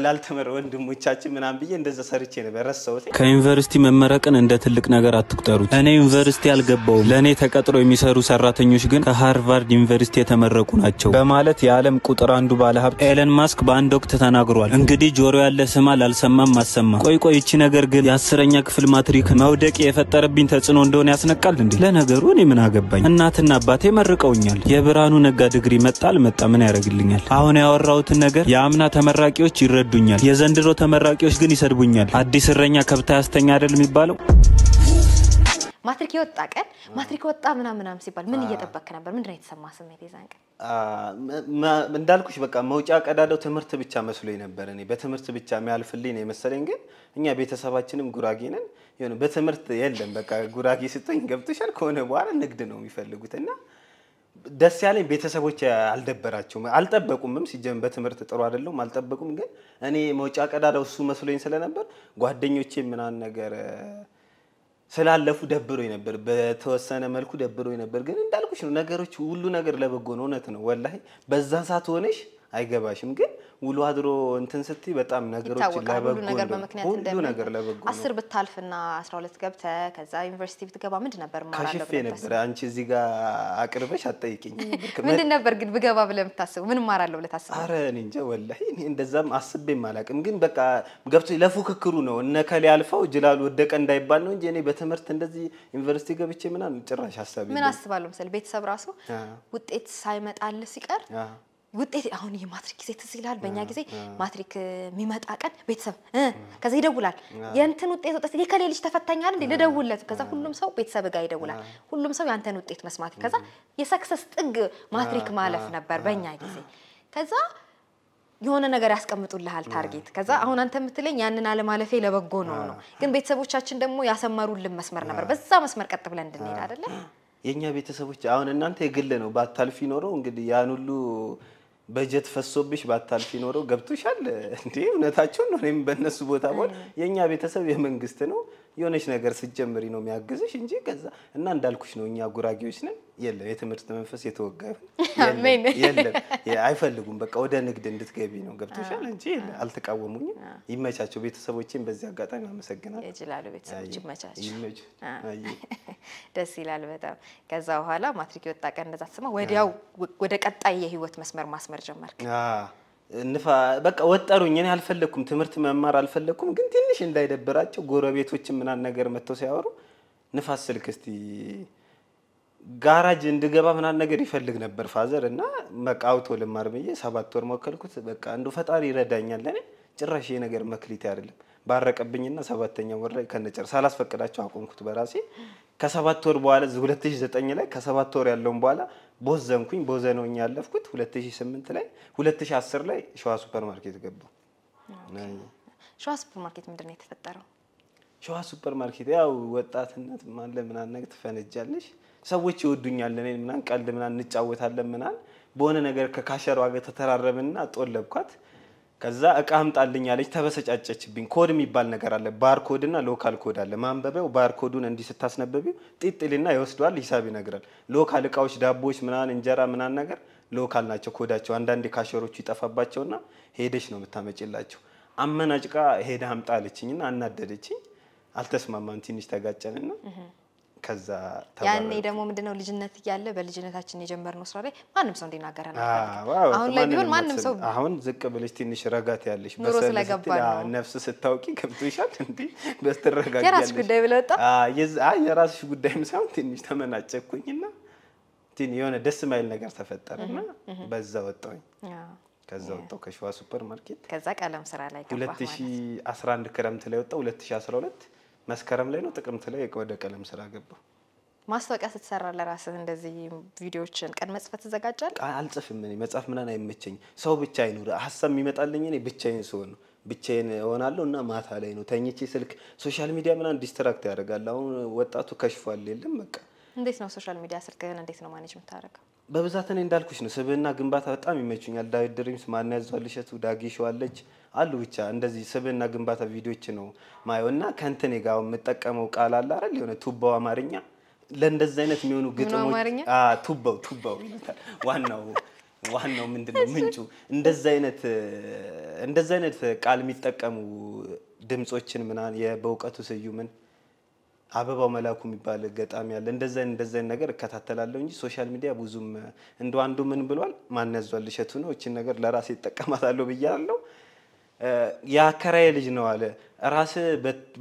ላልተመረ ወንድሞቻችን ምናምን ብዬ እንደዛ ሰርቼ ነበር ረሳሁት። ከዩኒቨርሲቲ መመረቅን እንደ ትልቅ ነገር አትቁጠሩት። እኔ ዩኒቨርሲቲ አልገባውም፣ ለእኔ ተቀጥሮ የሚሰሩ ሰራተኞች ግን ከሃርቫርድ ዩኒቨርሲቲ የተመረቁ ናቸው በማለት የዓለም ቁጥር አንዱ ባለሀብት ኤለን ማስክ በአንድ ወቅት ተናግሯል። እንግዲህ ጆሮ ያለ ስማ፣ ላልሰማም አሰማ። ቆይ ቆይ፣ ይቺ ነገር ግን የአስረኛ ክፍል ማትሪክ መውደቅ የፈጠረብኝ ተጽዕኖ እንደሆነ ያስነቃል እንዴ? ለነገሩ እኔ ምን አገባኝ? እናትና አባቴ መርቀውኛል። የብርሃኑ ነጋ ድግሪ መጣ አልመጣ ምን ያደርግልኛል? ይረዱኛል። አሁን ያወራሁትን ነገር የአምና ተመራቂዎች ይረዱኛል፣ የዘንድሮ ተመራቂዎች ግን ይሰድቡኛል። አዲስ እረኛ ከብታ ያስተኛ አይደል የሚባለው? ማትሪክ የወጣ ቀን ማትሪክ ወጣ ምናምናም ሲባል ምን እየጠበክ ነበር? ምንድነው የተሰማ ስሜት የዛን ቀን? እንዳልኩሽ በቃ መውጫ ቀዳዳው ትምህርት ብቻ መስሎኝ ነበር። እኔ በትምህርት ብቻ የሚያልፍልኝ ነው የመሰለኝ። ግን እኛ ቤተሰባችንም ጉራጌ ነን። በትምህርት የለም በቃ ጉራጌ ስትሆኝ ገብቶሻል። ከሆነ በኋላ ንግድ ነው የሚፈልጉት እና ደስ ያለኝ ቤተሰቦች አልደበራቸውም፣ አልጠበቁምም። ሲጀም በትምህርት ጥሩ አይደለሁም፣ አልጠበቁም። ግን እኔ መውጫ ቀዳዳው እሱ መስሎኝ ስለነበር ጓደኞቼ ምናምን ነገር ስላለፉ ደብሮኝ ነበር። በተወሰነ መልኩ ደብሮኝ ነበር። ግን እንዳልኩሽ ነው ነገሮች ሁሉ ነገር ለበጎ ነው። እውነት ነው ወላሂ በዛን ሰዓት ሆነሽ አይገባሽም። ግን ውሎ አድሮ እንትን ስቲ በጣም ነገሮች ለበጎ ነገር በምክንያት ሁሉ ነገር ለበጎ አስር ብታልፍና አስራ ሁለት ገብተ ከዛ ዩኒቨርሲቲ ብትገባ ምንድ ነበር ማራለሁ ነበር። አንቺ እዚህ ጋር አቅርበሽ አጠይቅኝ ምንድን ነበር ግን ብገባ ብለህ የምታስበው ምን ማራለሁ ብለህ ታስበው? ኧረ እኔ እንጃ ወላሂ፣ እኔ እንደዛም አስቤ አላውቅም። ግን በቃ ገብቶ ለፉክክሩ ነው እነ ከሌ አልፈው ጅላል ወደቀ እንዳይባል ነው እንጂ እኔ በትምህርት እንደዚህ ዩኒቨርሲቲ ገብቼ ምናምን ጭራሽ ሀሳቤ ምን አስባለሁ መሰለህ ቤተሰብ ራሱ ውጤት ሳይመጣልህ ሲቀር ውጤት አሁን የማትሪክ ጊዜ ትዝ ይልሃል። በእኛ ጊዜ ማትሪክ የሚመጣ ቀን ቤተሰብ ከዛ ይደውላል። የእንትን ውጤት ውጤት የከሌ ልጅ ተፈታኛል እንዴ ልደውልለት። ከዛ ሁሉም ሰው ቤተሰብ ጋር ይደውላል። ሁሉም ሰው ያንተን ውጤት መስማት ከዛ የሰክሰስ ጥግ ማትሪክ ማለፍ ነበር በእኛ ጊዜ። ከዛ የሆነ ነገር ያስቀምጡልሃል ታርጌት። ከዛ አሁን አንተ የምትለኝ ያንን አለማለፌ ለበጎ ነው ነው፣ ግን ቤተሰቦቻችን ደግሞ ያሰመሩልን መስመር ነበር። በዛ መስመር ቀጥ ብለን እንድንሄድ አይደለም የእኛ ቤተሰቦች። አሁን እናንተ የግል ነው ባታልፊ ይኖረው እንግዲህ ያን ሁሉ በጀት ፈሶብሽ ባታልፊ ኖረው ገብቶሻል እንዴ? እውነታቸውን ነው። እኔም በእነሱ ቦታ ሆን የእኛ ቤተሰብ የመንግስት ነው የሆነች ነገር ስጀምሪ ነው የሚያግዝሽ እንጂ ከዛ እና እንዳልኩሽ ነው እኛ ጉራጌዎች ነን። የለም የትምህርት መንፈስ የተወጋ የለም አይፈልጉም። በቃ ወደ ንግድ እንድትገቢ ነው ገብቶሻል እንጂ አልተቃወሙኝም። ይመቻቸው። ቤተሰቦቼን በዚህ አጋጣሚ አመሰግናለሁ። ቤተሰቦች ይመቻቸው። ደስ ይላል በጣም። ከዛ በኋላ ማትሪክ የወጣ ቀን እንደዛ ስማ፣ ወዲያው ወደ ቀጣይ የህይወት መስመር ማስመር ጀመርክ። ንፋ በቃ ወጠሩኝ። እኔ አልፈለግኩም፣ ትምህርት መማር አልፈለግኩም። ግን ትንሽ እንዳይደብራቸው ጎረቤቶችን ምናምን ነገር መጥተው ሲያወሩ ንፋስ ስልክ እስቲ ጋራጅ እንድገባ ምናምን ነገር ይፈልግ ነበር ፋዘር እና በቃ አውቶ ልማር ብዬ ሰባት ወር ሞከልኩት። በቃ አንዱ ፈጣሪ ይረዳኛል። ለእኔ ጭራሽ ይሄ ነገር መክሊት አይደለም። ባረቀብኝና ሰባተኛ ወር ላይ ከነጨር ሳላስፈቅዳቸው አቆምኩት በራሴ ከሰባት ወር በኋላ 2009 ላይ ከሰባት ወር ያለውን በኋላ ቦዘንኩኝ። ቦዘነውኝ ያለፍኩት 2008 ላይ 2010 ላይ ሸዋ ሱፐር ማርኬት ገባሁ። ሸዋ ሱፐር ማርኬት ምንድን ነው የተፈጠረው? ሸዋ ሱፐር ማርኬት ያው ወጣትነት ማለ ምናምን ነገር ትፈነጃለሽ፣ ሰዎች ይወዱኛል፣ እኔን ምናምን ቀልድ ምናምን እንጫወታለን ምናምን በሆነ ነገር ከካሸሯ ጋር ተተራረብንና ጦለብኳት። ከዛ እቃ አምጣልኝ አለች። ተበሰጫጨችብኝ። ኮድ የሚባል ነገር አለ። ባርኮድ እና ሎካል ኮድ አለ። ማንበቢያው ባርኮዱን እንዲህ ስታስነበቢው ጢጥልና ይወስደዋል፣ ሂሳብ ይነግራል። ሎካል እቃዎች፣ ዳቦዎች፣ ምናን እንጀራ ምናን ነገር ሎካል ናቸው ኮዳቸው። አንዳንድ ካሸሮቹ ይጠፋባቸውና ሄደች ነው የምታመጭላቸው። አመናጭቃ ሄደ አምጣ አለችኝና አናደደችኝ። አልተስማማን፣ ትንሽ ተጋጨንና ከዛ ያኔ ደግሞ ምንድነው ልጅነት እያለ በልጅነታችን የጀመርነው ስራ ላይ ማንም ሰው እንዲናገረን አሁን ላይ ቢሆን ማንም ሰው አሁን ዝቅ ብለሽ ትንሽ ረጋት ያለሽ ኑሮ ስለገባ ነፍስ ስታውቂ ገብቶሻል እንዲ በስተረጋግ የራስሽ ጉዳይ ብለ ወጣ የራስሽ ጉዳይም ሳይሆን ትንሽ ተመናጨኩኝና የሆነ ደስ ማይል ነገር ተፈጠረና በዛ ወጣሁኝ። ከዛ ወጣው ከሸዋ ሱፐር ማርኬት ከዛ ቀለም ስራ ላይ 2011 ክረምት ላይ ወጣው 2012 መስከረም ላይ ነው ጥቅምት ላይ ወደ ቀለም ስራ ገባ። ማስታወቂያ ስትሰራ ለራስህ እንደዚህ ቪዲዮዎችን ቀን መጽፈት ትዘጋጃል? አልጽፍም። እኔ መጽሐፍ ምናን አይመቸኝ። ሰው ብቻ አይኑር። ሀሳብ የሚመጣልኝ እኔ ብቻዬን ስሆን ነው። ብቻዬን እሆናለሁ እና ማታ ላይ ነው ተኝቼ ስልክ፣ ሶሻል ሚዲያ ምናን ዲስትራክት ያደርጋል። አሁን ወጣቱ ከሽፏል የለም በቃ። እንዴት ነው ሶሻል ሚዲያ ስልክህን እንዴት ነው ማኔጅ የምታደርገው? በብዛት እኔ እንዳልኩሽ ነው። ስብህና ግንባታ በጣም ይመቹኛል። ዳዊት ድሪምስ፣ ማን ያዟል እሸቱ፣ ሸዋለች አሉ ብቻ እንደዚህ ስብና ግንባታ ቪዲዮች ነው ማየው እና ከእንትኔ ጋር የምጠቀመው ቃል አለ አይደል የሆነ ቱባው አማርኛ ለእንደዚህ አይነት የሚሆኑ ግጥሞች ቱባው ቱባው ዋናው ዋናው ምንድን ነው ምንጩ እንደዚህ አይነት እንደዚህ አይነት ቃል የሚጠቀሙ ድምጾችን ምናምን በእውቀቱ ስዩምን አበባው መላኩ የሚባል ገጣሚ ያለ እንደዛ እንደዛ ነገር እከታተላለሁ እንጂ ሶሻል ሚዲያ ብዙም እንደ አንዱ ምን ብሏል ማን ያዟል እሸቱ ነው እችን ነገር ለራሴ ይጠቀማታለሁ ብያለሁ። የአከራዬ ልጅ ነው አለ ራስ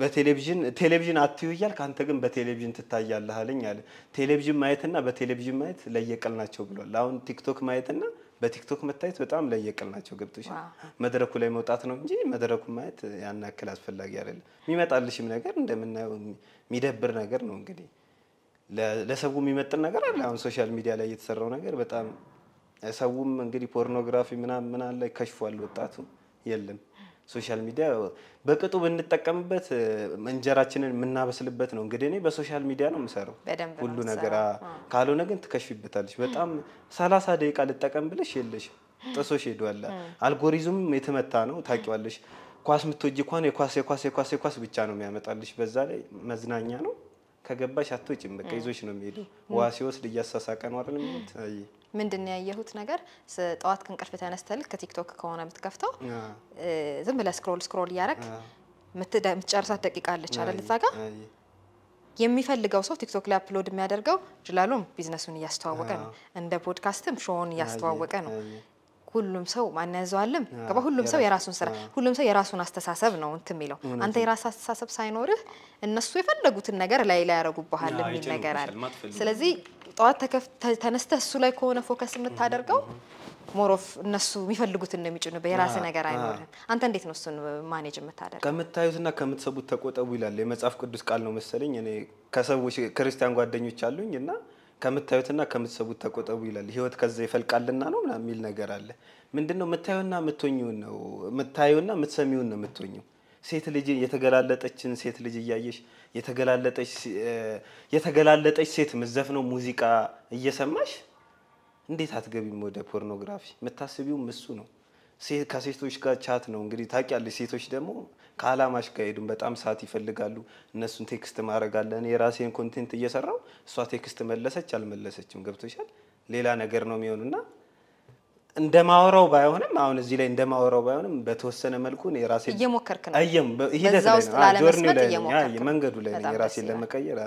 በቴሌቪዥን ቴሌቪዥን አትዩ እያልክ አንተ ግን በቴሌቪዥን ትታያለህ አለኝ አለ። ቴሌቪዥን ማየትና በቴሌቪዥን ማየት ለየቅል ናቸው ብሏል። አሁን ቲክቶክ ማየትና በቲክቶክ መታየት በጣም ለየቅል ናቸው። ገብቶሻል? መድረኩ ላይ መውጣት ነው እንጂ መድረኩ ማየት ያን ያክል አስፈላጊ አይደለም። የሚመጣልሽም ነገር እንደምናየው የሚደብር ነገር ነው። እንግዲህ ለሰው የሚመጥን ነገር አለ። አሁን ሶሻል ሚዲያ ላይ የተሰራው ነገር በጣም ሰውም እንግዲህ ፖርኖግራፊ ምናምን ምናምን ላይ ከሽፏል። ወጣቱ የለም ሶሻል ሚዲያ በቅጡ ብንጠቀምበት እንጀራችንን የምናበስልበት ነው። እንግዲህ እኔ በሶሻል ሚዲያ ነው የምሰራው ሁሉ ነገር። ካልሆነ ግን ትከሽፊበታለች። በጣም ሰላሳ ደቂቃ ልጠቀም ብለሽ የለሽ ጥሶሽ ሄዷል። አልጎሪዝም የተመታ ነው ታውቂዋለሽ። ኳስ ምትወጂ እንኳን የኳስ የኳስ የኳስ የኳስ ብቻ ነው የሚያመጣልሽ። በዛ ላይ መዝናኛ ነው ከገባሽ አትወጪም። በቃ ይዞሽ ነው የሚሄደው። ውሃ ሲወስድ እያሳሳቀ ነው አይደል? ምንድን ነው ያየሁት ነገር ጠዋት ከእንቅልፍ ተነስተህ ልክ ከቲክቶክ ከሆነ የምትከፍተው ዝም ብለህ ስክሮል ስክሮል እያደረግ የምትጨርሳት ደቂቃ አለች አይደል? እዛ ጋር የሚፈልገው ሰው ቲክቶክ ላይ አፕሎድ የሚያደርገው ጅላሎም ቢዝነሱን እያስተዋወቀ ነው። እንደ ፖድካስትም ሾውን እያስተዋወቀ ነው። ሁሉም ሰው ማን ያዘዋልም ገባ። ሁሉም ሰው የራሱን ስራ፣ ሁሉም ሰው የራሱን አስተሳሰብ ነው እንትን የሚለው። አንተ የራስ አስተሳሰብ ሳይኖርህ እነሱ የፈለጉትን ነገር ላይ ላይ ያደርጉብሃል የሚል ነገር አለ። ስለዚህ ጠዋት ተነስተህ እሱ ላይ ከሆነ ፎከስ የምታደርገው ሞሮፍ እነሱ የሚፈልጉትን ነው የሚጭኑበት። የራስ ነገር አይኖርም። አንተ እንዴት ነው እሱን ማኔጅ የምታደርገው? ከምታዩትና ከምትሰቡት ተቆጠቡ ይላል የመጽሐፍ ቅዱስ ቃል ነው መሰለኝ። እኔ ከሰዎች ክርስቲያን ጓደኞች አሉኝ እና ከምታዩትና ከምትሰቡት ተቆጠቡ ይላል። ህይወት ከዛ ይፈልቃልና ነው ምናምን የሚል ነገር አለ። ምንድን ነው የምታዩና የምትሆኚውን ነው የምታዩና የምትሰሚውን ነው የምትሆኚው። ሴት ልጅ የተገላለጠችን ሴት ልጅ እያየሽ የተገላለጠች ሴት ምዘፍነው ሙዚቃ እየሰማሽ እንዴት አትገቢም ወደ ፖርኖግራፊ? የምታስቢውም እሱ ነው። ከሴቶች ጋር ቻት ነው እንግዲህ ታውቂያለሽ። ሴቶች ደግሞ ከአላማሽ ጋር ሄዱም በጣም ሰዓት ይፈልጋሉ። እነሱን ቴክስት ማድረጋለን። የራሴን ኮንቴንት እየሰራው እሷ ቴክስት መለሰች አልመለሰችም፣ ገብቶሻል፣ ሌላ ነገር ነው የሚሆኑና እንደማወራው ባይሆንም አሁን እዚህ ላይ እንደማወራው ባይሆንም በተወሰነ መልኩ የራሴ እየሞከርክ ነው። ሂደት ላይ ነው፣ መንገዱ ላይ ነው። የራሴን ለመቀየር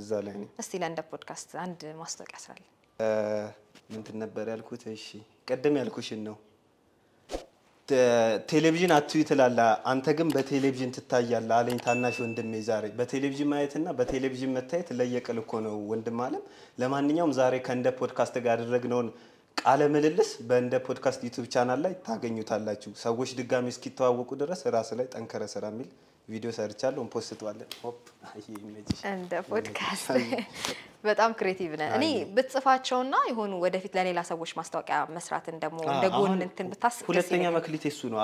እዛ ላይ ነው። እስቲ ለእንደ ፖድካስት አንድ ማስታወቂያ ስላለ ምንድን ነበር ያልኩት? እሺ ቅድም ያልኩሽን ነው ቴሌቪዥን አትዩ ትላለህ፣ አንተ ግን በቴሌቪዥን ትታያለህ አለኝ ታናሽ ወንድሜ። ዛሬ በቴሌቪዥን ማየትና በቴሌቪዥን መታየት ለየቅል እኮ ነው ወንድም አለም። ለማንኛውም ዛሬ ከእንደ ፖድካስት ጋር ያደረግነውን ቃለ ምልልስ በእንደ ፖድካስት ዩቱብ ቻናል ላይ ታገኙታላችሁ። ሰዎች ድጋሚ እስኪተዋወቁ ድረስ ራስ ላይ ጠንከረ ስራ የሚል ቪዲዮ ሰርቻለሁ፣ እንፖስተዋለን። ሆፕ እንደ ፖድካስት በጣም ክሬቲቭ ነህ። እኔ ብትጽፋቸውና የሆኑ ወደፊት ለሌላ ሰዎች ማስታወቂያ መስራትን ደግሞ እንደ ጎን እንትን ብታስብ። ሁለተኛ መክሊት እሱ ነው።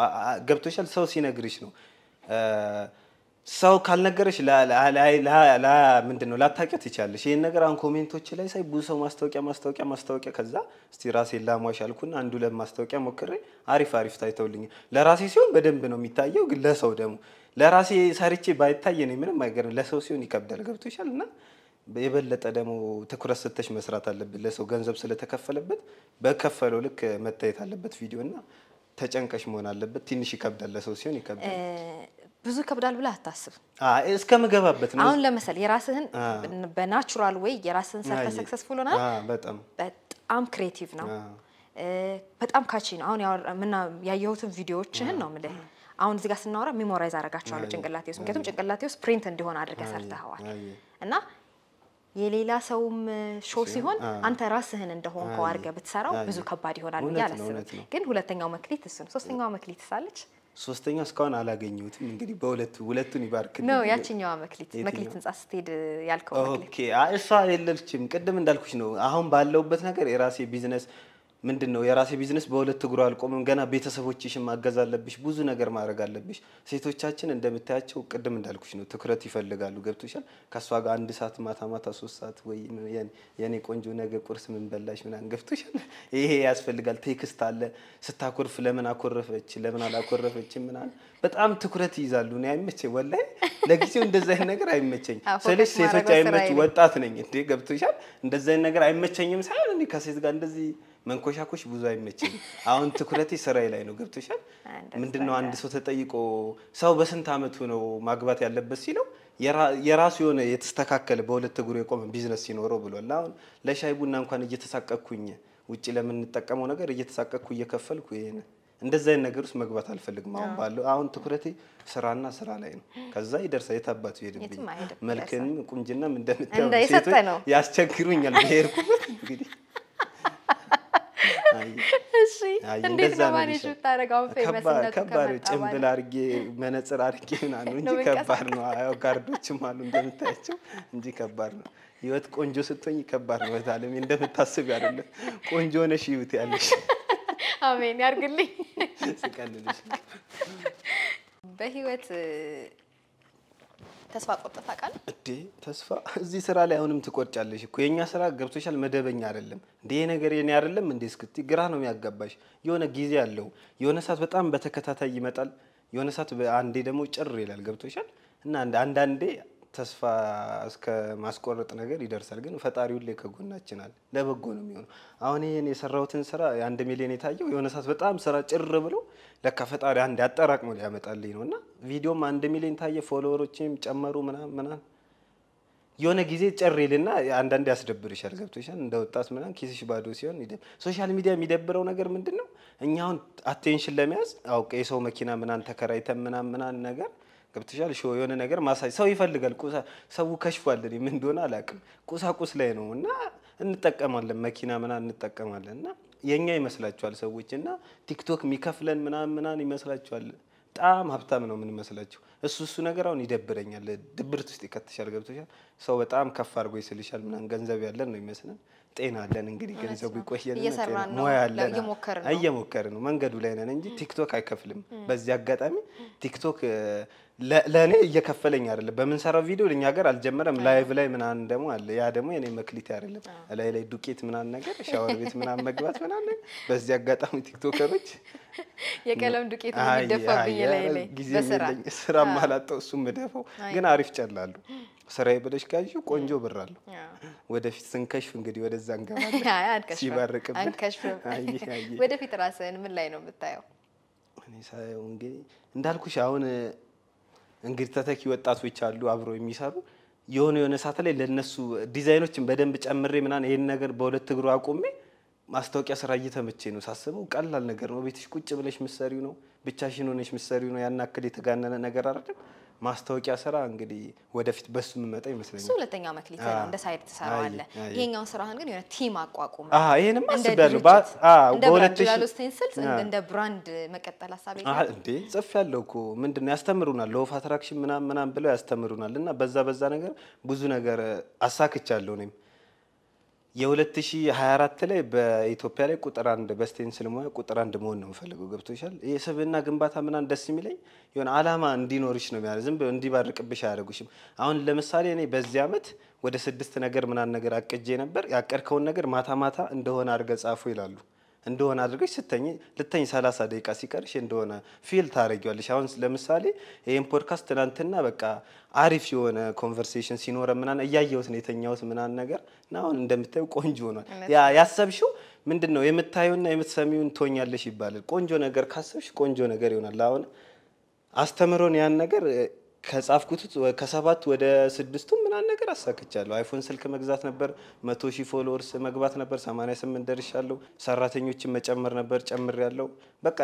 ገብቶሻል? ሰው ሲነግርሽ ነው። ሰው ካልነገረሽ ምንድን ነው ላታውቂው ትችያለሽ። ይህን ነገር አሁን ኮሜንቶች ላይ ሳይ ብዙ ሰው ማስታወቂያ ማስታወቂያ ማስታወቂያ ከዛ እስቲ ራሴ ላሟሽ አልኩና አንዱ ለማስታወቂያ ሞክሬ አሪፍ አሪፍ ታይተውልኝ። ለራሴ ሲሆን በደንብ ነው የሚታየው፣ ግን ለሰው ደግሞ ለራሴ ሰርቼ ባይታየ ነው ምንም አይገርም። ለሰው ሲሆን ይከብዳል። ገብቶሻል እና የበለጠ ደግሞ ትኩረት ሰተሽ መስራት አለብን። ለሰው ገንዘብ ስለተከፈለበት በከፈለው ልክ መታየት አለበት ቪዲዮ እና ተጨንቀሽ መሆን አለበት። ትንሽ ይከብዳል፣ ለሰው ሲሆን ይከብዳል። ብዙ ይከብዳል ብለህ አታስብ። እስከ ምገባበት ነው። አሁን ለምሳሌ የራስህን በናቹራል ወይ የራስህን ሰርተህ ሰክሰስፉል ሆናል። በጣም በጣም ክሬቲቭ ነው። በጣም ካቺ ነው። አሁን ያየሁትን ቪዲዮዎችህን ነው የምልህ አሁን እዚህ ጋር ስናወራ ሚሞራይዝ አደርጋቸዋለሁ ጭንቅላቴ ውስጥ፣ ምክንያቱም ጭንቅላቴ ውስጥ ፕሪንት እንዲሆን አድርገ ሰርተኸዋል እና የሌላ ሰውም ሾው ሲሆን አንተ ራስህን እንደሆንከው አድርገህ ብትሰራው ብዙ ከባድ ይሆናል ብዬ አላስብም። ግን ሁለተኛው መክሊት እሱ ነው። ሶስተኛዋ መክሊት ሳለች ሶስተኛው እስካሁን አላገኘሁትም። እንግዲህ በሁለቱ ሁለቱን ይባርክ ነው። ያችኛዋ መክሊት መክሊት ህንጻ ስትሄድ ያልከው እሷ የለችም። ቅድም እንዳልኩች ነው አሁን ባለውበት ነገር የራሴ ቢዝነስ ምንድን ነው የራሴ ቢዝነስ በሁለት እግሩ አልቆምም፣ ገና ቤተሰቦችሽን ማገዝ አለብሽ፣ ብዙ ነገር ማድረግ አለብሽ። ሴቶቻችን እንደምታያቸው ቅድም እንዳልኩሽ ነው፣ ትኩረት ይፈልጋሉ። ገብቶሻል? ከእሷ ጋር አንድ ሰዓት ማታ ማታ ሶስት ሰዓት ወይ የኔ ቆንጆ ነገ ቁርስ ምን በላሽ ምናምን፣ ገብቶሻል? ይሄ ያስፈልጋል። ቴክስት አለ፣ ስታኮርፍ ለምን አኮረፈች፣ ለምን አላኮረፈች ምናምን፣ በጣም ትኩረት ይይዛሉ። እኔ አይመቸኝ፣ ወላሂ ለጊዜው እንደዚህ አይነት ነገር አይመቸኝ ስልሽ፣ ሴቶች አይመች፣ ወጣት ነኝ እንዴ ገብቶሻል? እንደዚህ አይነት ነገር አይመቸኝም ሳይሆን እኔ ከሴት ጋር እንደዚህ መንኮሻኮሽ ብዙ አይመችም። አሁን ትኩረቴ ስራዬ ላይ ነው። ገብቶሻል? ምንድነው አንድ ሰው ተጠይቆ ሰው በስንት አመቱ ነው ማግባት ያለበት ሲለው የራሱ የሆነ የተስተካከለ በሁለት እግሩ የቆመ ቢዝነስ ሲኖረው ብሏል። አሁን ለሻይ ቡና እንኳን እየተሳቀኩኝ ውጭ ለምንጠቀመው ነገር እየተሳቀኩ እየከፈልኩ ይሄን እንደዛ አይነት ነገር ውስጥ መግባት አልፈልግም። አሁን ባለው አሁን ትኩረቴ ስራና ስራ ላይ ነው። ከዛ ይደርሳ የታባቱ አባቱ ይሄድብኝ? መልክንም ቁንጅናም እንደምታየው ያስቸግሩኛል ብሄርኩ እንግዲህ እሺ እንዴት ነው ማኔጅ የምታደርገው? ፌመስነቱ ከባድ ጭምብል አድርጌ መነጽር አድርጌ ምናምን እንጂ ከባድ ነው። ያው ጋርዶችም አሉ እንደምታያቸው እንጂ ከባድ ነው። ህይወት ቆንጆ ስትሆኝ ከባድ ነው። በዛ እንደምታስብ አይደለም። ቆንጆ ሆነሽ ህይወት ያለሽ አሜን ያርግልኝ። ስቀልልሽ በህይወት ተስፋ ቆርጠህ ታውቃለህ እንዴ? ተስፋ እዚህ ስራ ላይ አሁንም ትቆርጫለሽ እኮ። የእኛ ስራ ገብቶሻል፣ መደበኛ አይደለም እንዴ? ነገር የኔ አይደለም እንዴ እስክቲ ግራ ነው የሚያጋባሽ። የሆነ ጊዜ አለው። የሆነ ሰዓት በጣም በተከታታይ ይመጣል፣ የሆነ ሰዓት አንዴ ደግሞ ጭር ይላል። ገብቶሻል? እና አንዳንዴ ተስፋ እስከ ማስቆረጥ ነገር ይደርሳል። ግን ፈጣሪ ላይ ከጎናችን አለ። ለበጎ ነው የሚሆነው። አሁን ይህን የሰራሁትን ስራ አንድ ሚሊዮን የታየው የሆነ ሰዓት በጣም ስራ ጭር ብሎ ለካ ፈጣሪ አንድ አጠራቅሞ ሊያመጣልኝ ነው እና ቪዲዮም አንድ ሚሊዮን ታየ፣ ፎሎወሮችም ጨመሩ ምናምን ምናምን የሆነ ጊዜ ጨሬልና አንዳንድ ያስደብርሻል። ገብቶሻል? እንደ ወጣት ምናምን ኪስሽ ባዶ ሲሆን ሶሻል ሚዲያ የሚደብረው ነገር ምንድን ነው? እኛ አሁን አቴንሽን ለመያዝ አውቀ የሰው መኪና ምናን ተከራይተን ምናን ምናን ነገር ገብትሻል ሾ የሆነ ነገር ማሳጅ ሰው ይፈልጋል። ቁሳ ሰው ከሽፏል። እኔ ምን እንደሆነ አላውቅም። ቁሳቁስ ላይ ነው እና እንጠቀማለን፣ መኪና ምናምን እንጠቀማለን እና የእኛ ይመስላችኋል ሰዎች እና ቲክቶክ የሚከፍለን ምናምን ምናምን ይመስላችኋል። በጣም ሀብታም ነው የምንመስላቸው። እሱ እሱ ነገር አሁን ይደብረኛል፣ ድብርት ውስጥ ይከትሻል። ገብቶሻል። ሰው በጣም ከፍ አድርጎ ይስልሻል ምናምን። ገንዘብ ያለን ነው ይመስለን፣ ጤና አለን። እንግዲህ ገንዘቡ ይቆየን፣ ሙያ አለን፣ እየሞከርን ነው። መንገዱ ላይ ነን እንጂ ቲክቶክ አይከፍልም። በዚህ አጋጣሚ ቲክቶክ ለእኔ እየከፈለኝ አይደለም። በምንሰራው ቪዲዮ እኛ ጋር አልጀመረም። ላይቭ ላይ ምናምን ደግሞ አለ። ያ ደግሞ የኔ መክሊት አይደለም። ላይ ላይ ዱቄት ምናምን ነገር ሻወር ቤት ምናምን መግባት ምናምን። በዚህ አጋጣሚ ቲክቶከሮች የቀለም ዱቄት የሚደፋብኝ ላይ ላይ ጊዜ የለኝ ስራ ማላጠው እሱ ምደፈው ግን አሪፍ ጨላሉ ስራዬ ብለሽ ካዥ ቆንጆ ብራለሁ። ወደፊት ስንከሽፍ እንግዲህ ወደዛ እንገባለን። ሲባርቅብን ወደፊት ራስህን ምን ላይ ነው የምታየው? እኔ ሳየው እንግዲህ እንዳልኩሽ አሁን እንግዲህ ተተኪ ወጣቶች አሉ አብረው የሚሰሩ የሆነ የሆነ ሰዓት ላይ ለነሱ ዲዛይኖችን በደንብ ጨምሬ ምናምን ይህን ነገር በሁለት እግሩ አቁሜ ማስታወቂያ ስራ እየተመቼ ነው ሳስበው፣ ቀላል ነገር ነው። ቤትሽ ቁጭ ብለሽ ምሰሪው ነው፣ ብቻሽን ሆነሽ ምሰሪው ነው። ያን የተጋነነ ነገር አይደለም። ማስታወቂያ ስራ እንግዲህ ወደፊት በሱ የምመጣ ይመስለኛል። እሱ ሁለተኛ መክሊት ነው፣ እንደ ሳይድ ትሰራዋለህ። ይሄኛውን ስራህን ግን የሆነ ቲም አቋቁም። ይሄንም አስቤያለሁ። እንደ ብራንድ መቀጠል ሀሳብ እንዴ ጽፌያለሁ እኮ ምንድን ነው ያስተምሩናል፣ ሎው ኦፍ አትራክሽን ምናምን ምናምን ብለው ያስተምሩናል። እና በዛ በዛ ነገር ብዙ ነገር አሳክቻለሁ እኔም የ2024 ላይ በኢትዮጵያ ላይ ቁጥር አንድ በስቴን ሙያ ቁጥር አንድ መሆን ነው የምፈልገው። ገብቶሻል? የሰብና ግንባታ ምናምን ደስ የሚለኝ የሆነ አላማ እንዲኖርሽ ነው የሚያ ዝም እንዲባርቅብሽ አያደርጉሽም። አሁን ለምሳሌ እኔ በዚህ ዓመት ወደ ስድስት ነገር ምናምን ነገር አቅጄ ነበር። ያቀድከውን ነገር ማታ ማታ እንደሆነ አድርገህ ጻፉ ይላሉ። እንደሆነ አድርገሽ ስተኝ ልተኝ 30 ደቂቃ ሲቀርሽ እንደሆነ ፊል ታደረጊዋለሽ። አሁን ለምሳሌ ይህን ፖድካስት ትናንትና በቃ አሪፍ የሆነ ኮንቨርሴሽን ሲኖረ ምናምን እያየሁት ነው የተኛሁት ምናን ነገር እና አሁን እንደምታዩ ቆንጆ ሆኗል። ያሰብሽው ምንድን ነው የምታዩና የምትሰሚውን ትሆኛለሽ ይባላል። ቆንጆ ነገር ካሰብሽ ቆንጆ ነገር ይሆናል። አሁን አስተምሮን ያን ነገር ከጻፍኩት ከሰባት ወደ ስድስቱ ምናምን ነገር አሳክቻለሁ። አይፎን ስልክ መግዛት ነበር፣ መቶ ሺህ ፎሎወርስ መግባት ነበር፣ 88 ደርሻለሁ። ሰራተኞችን መጨመር ነበር፣ ጨምር ያለው በቃ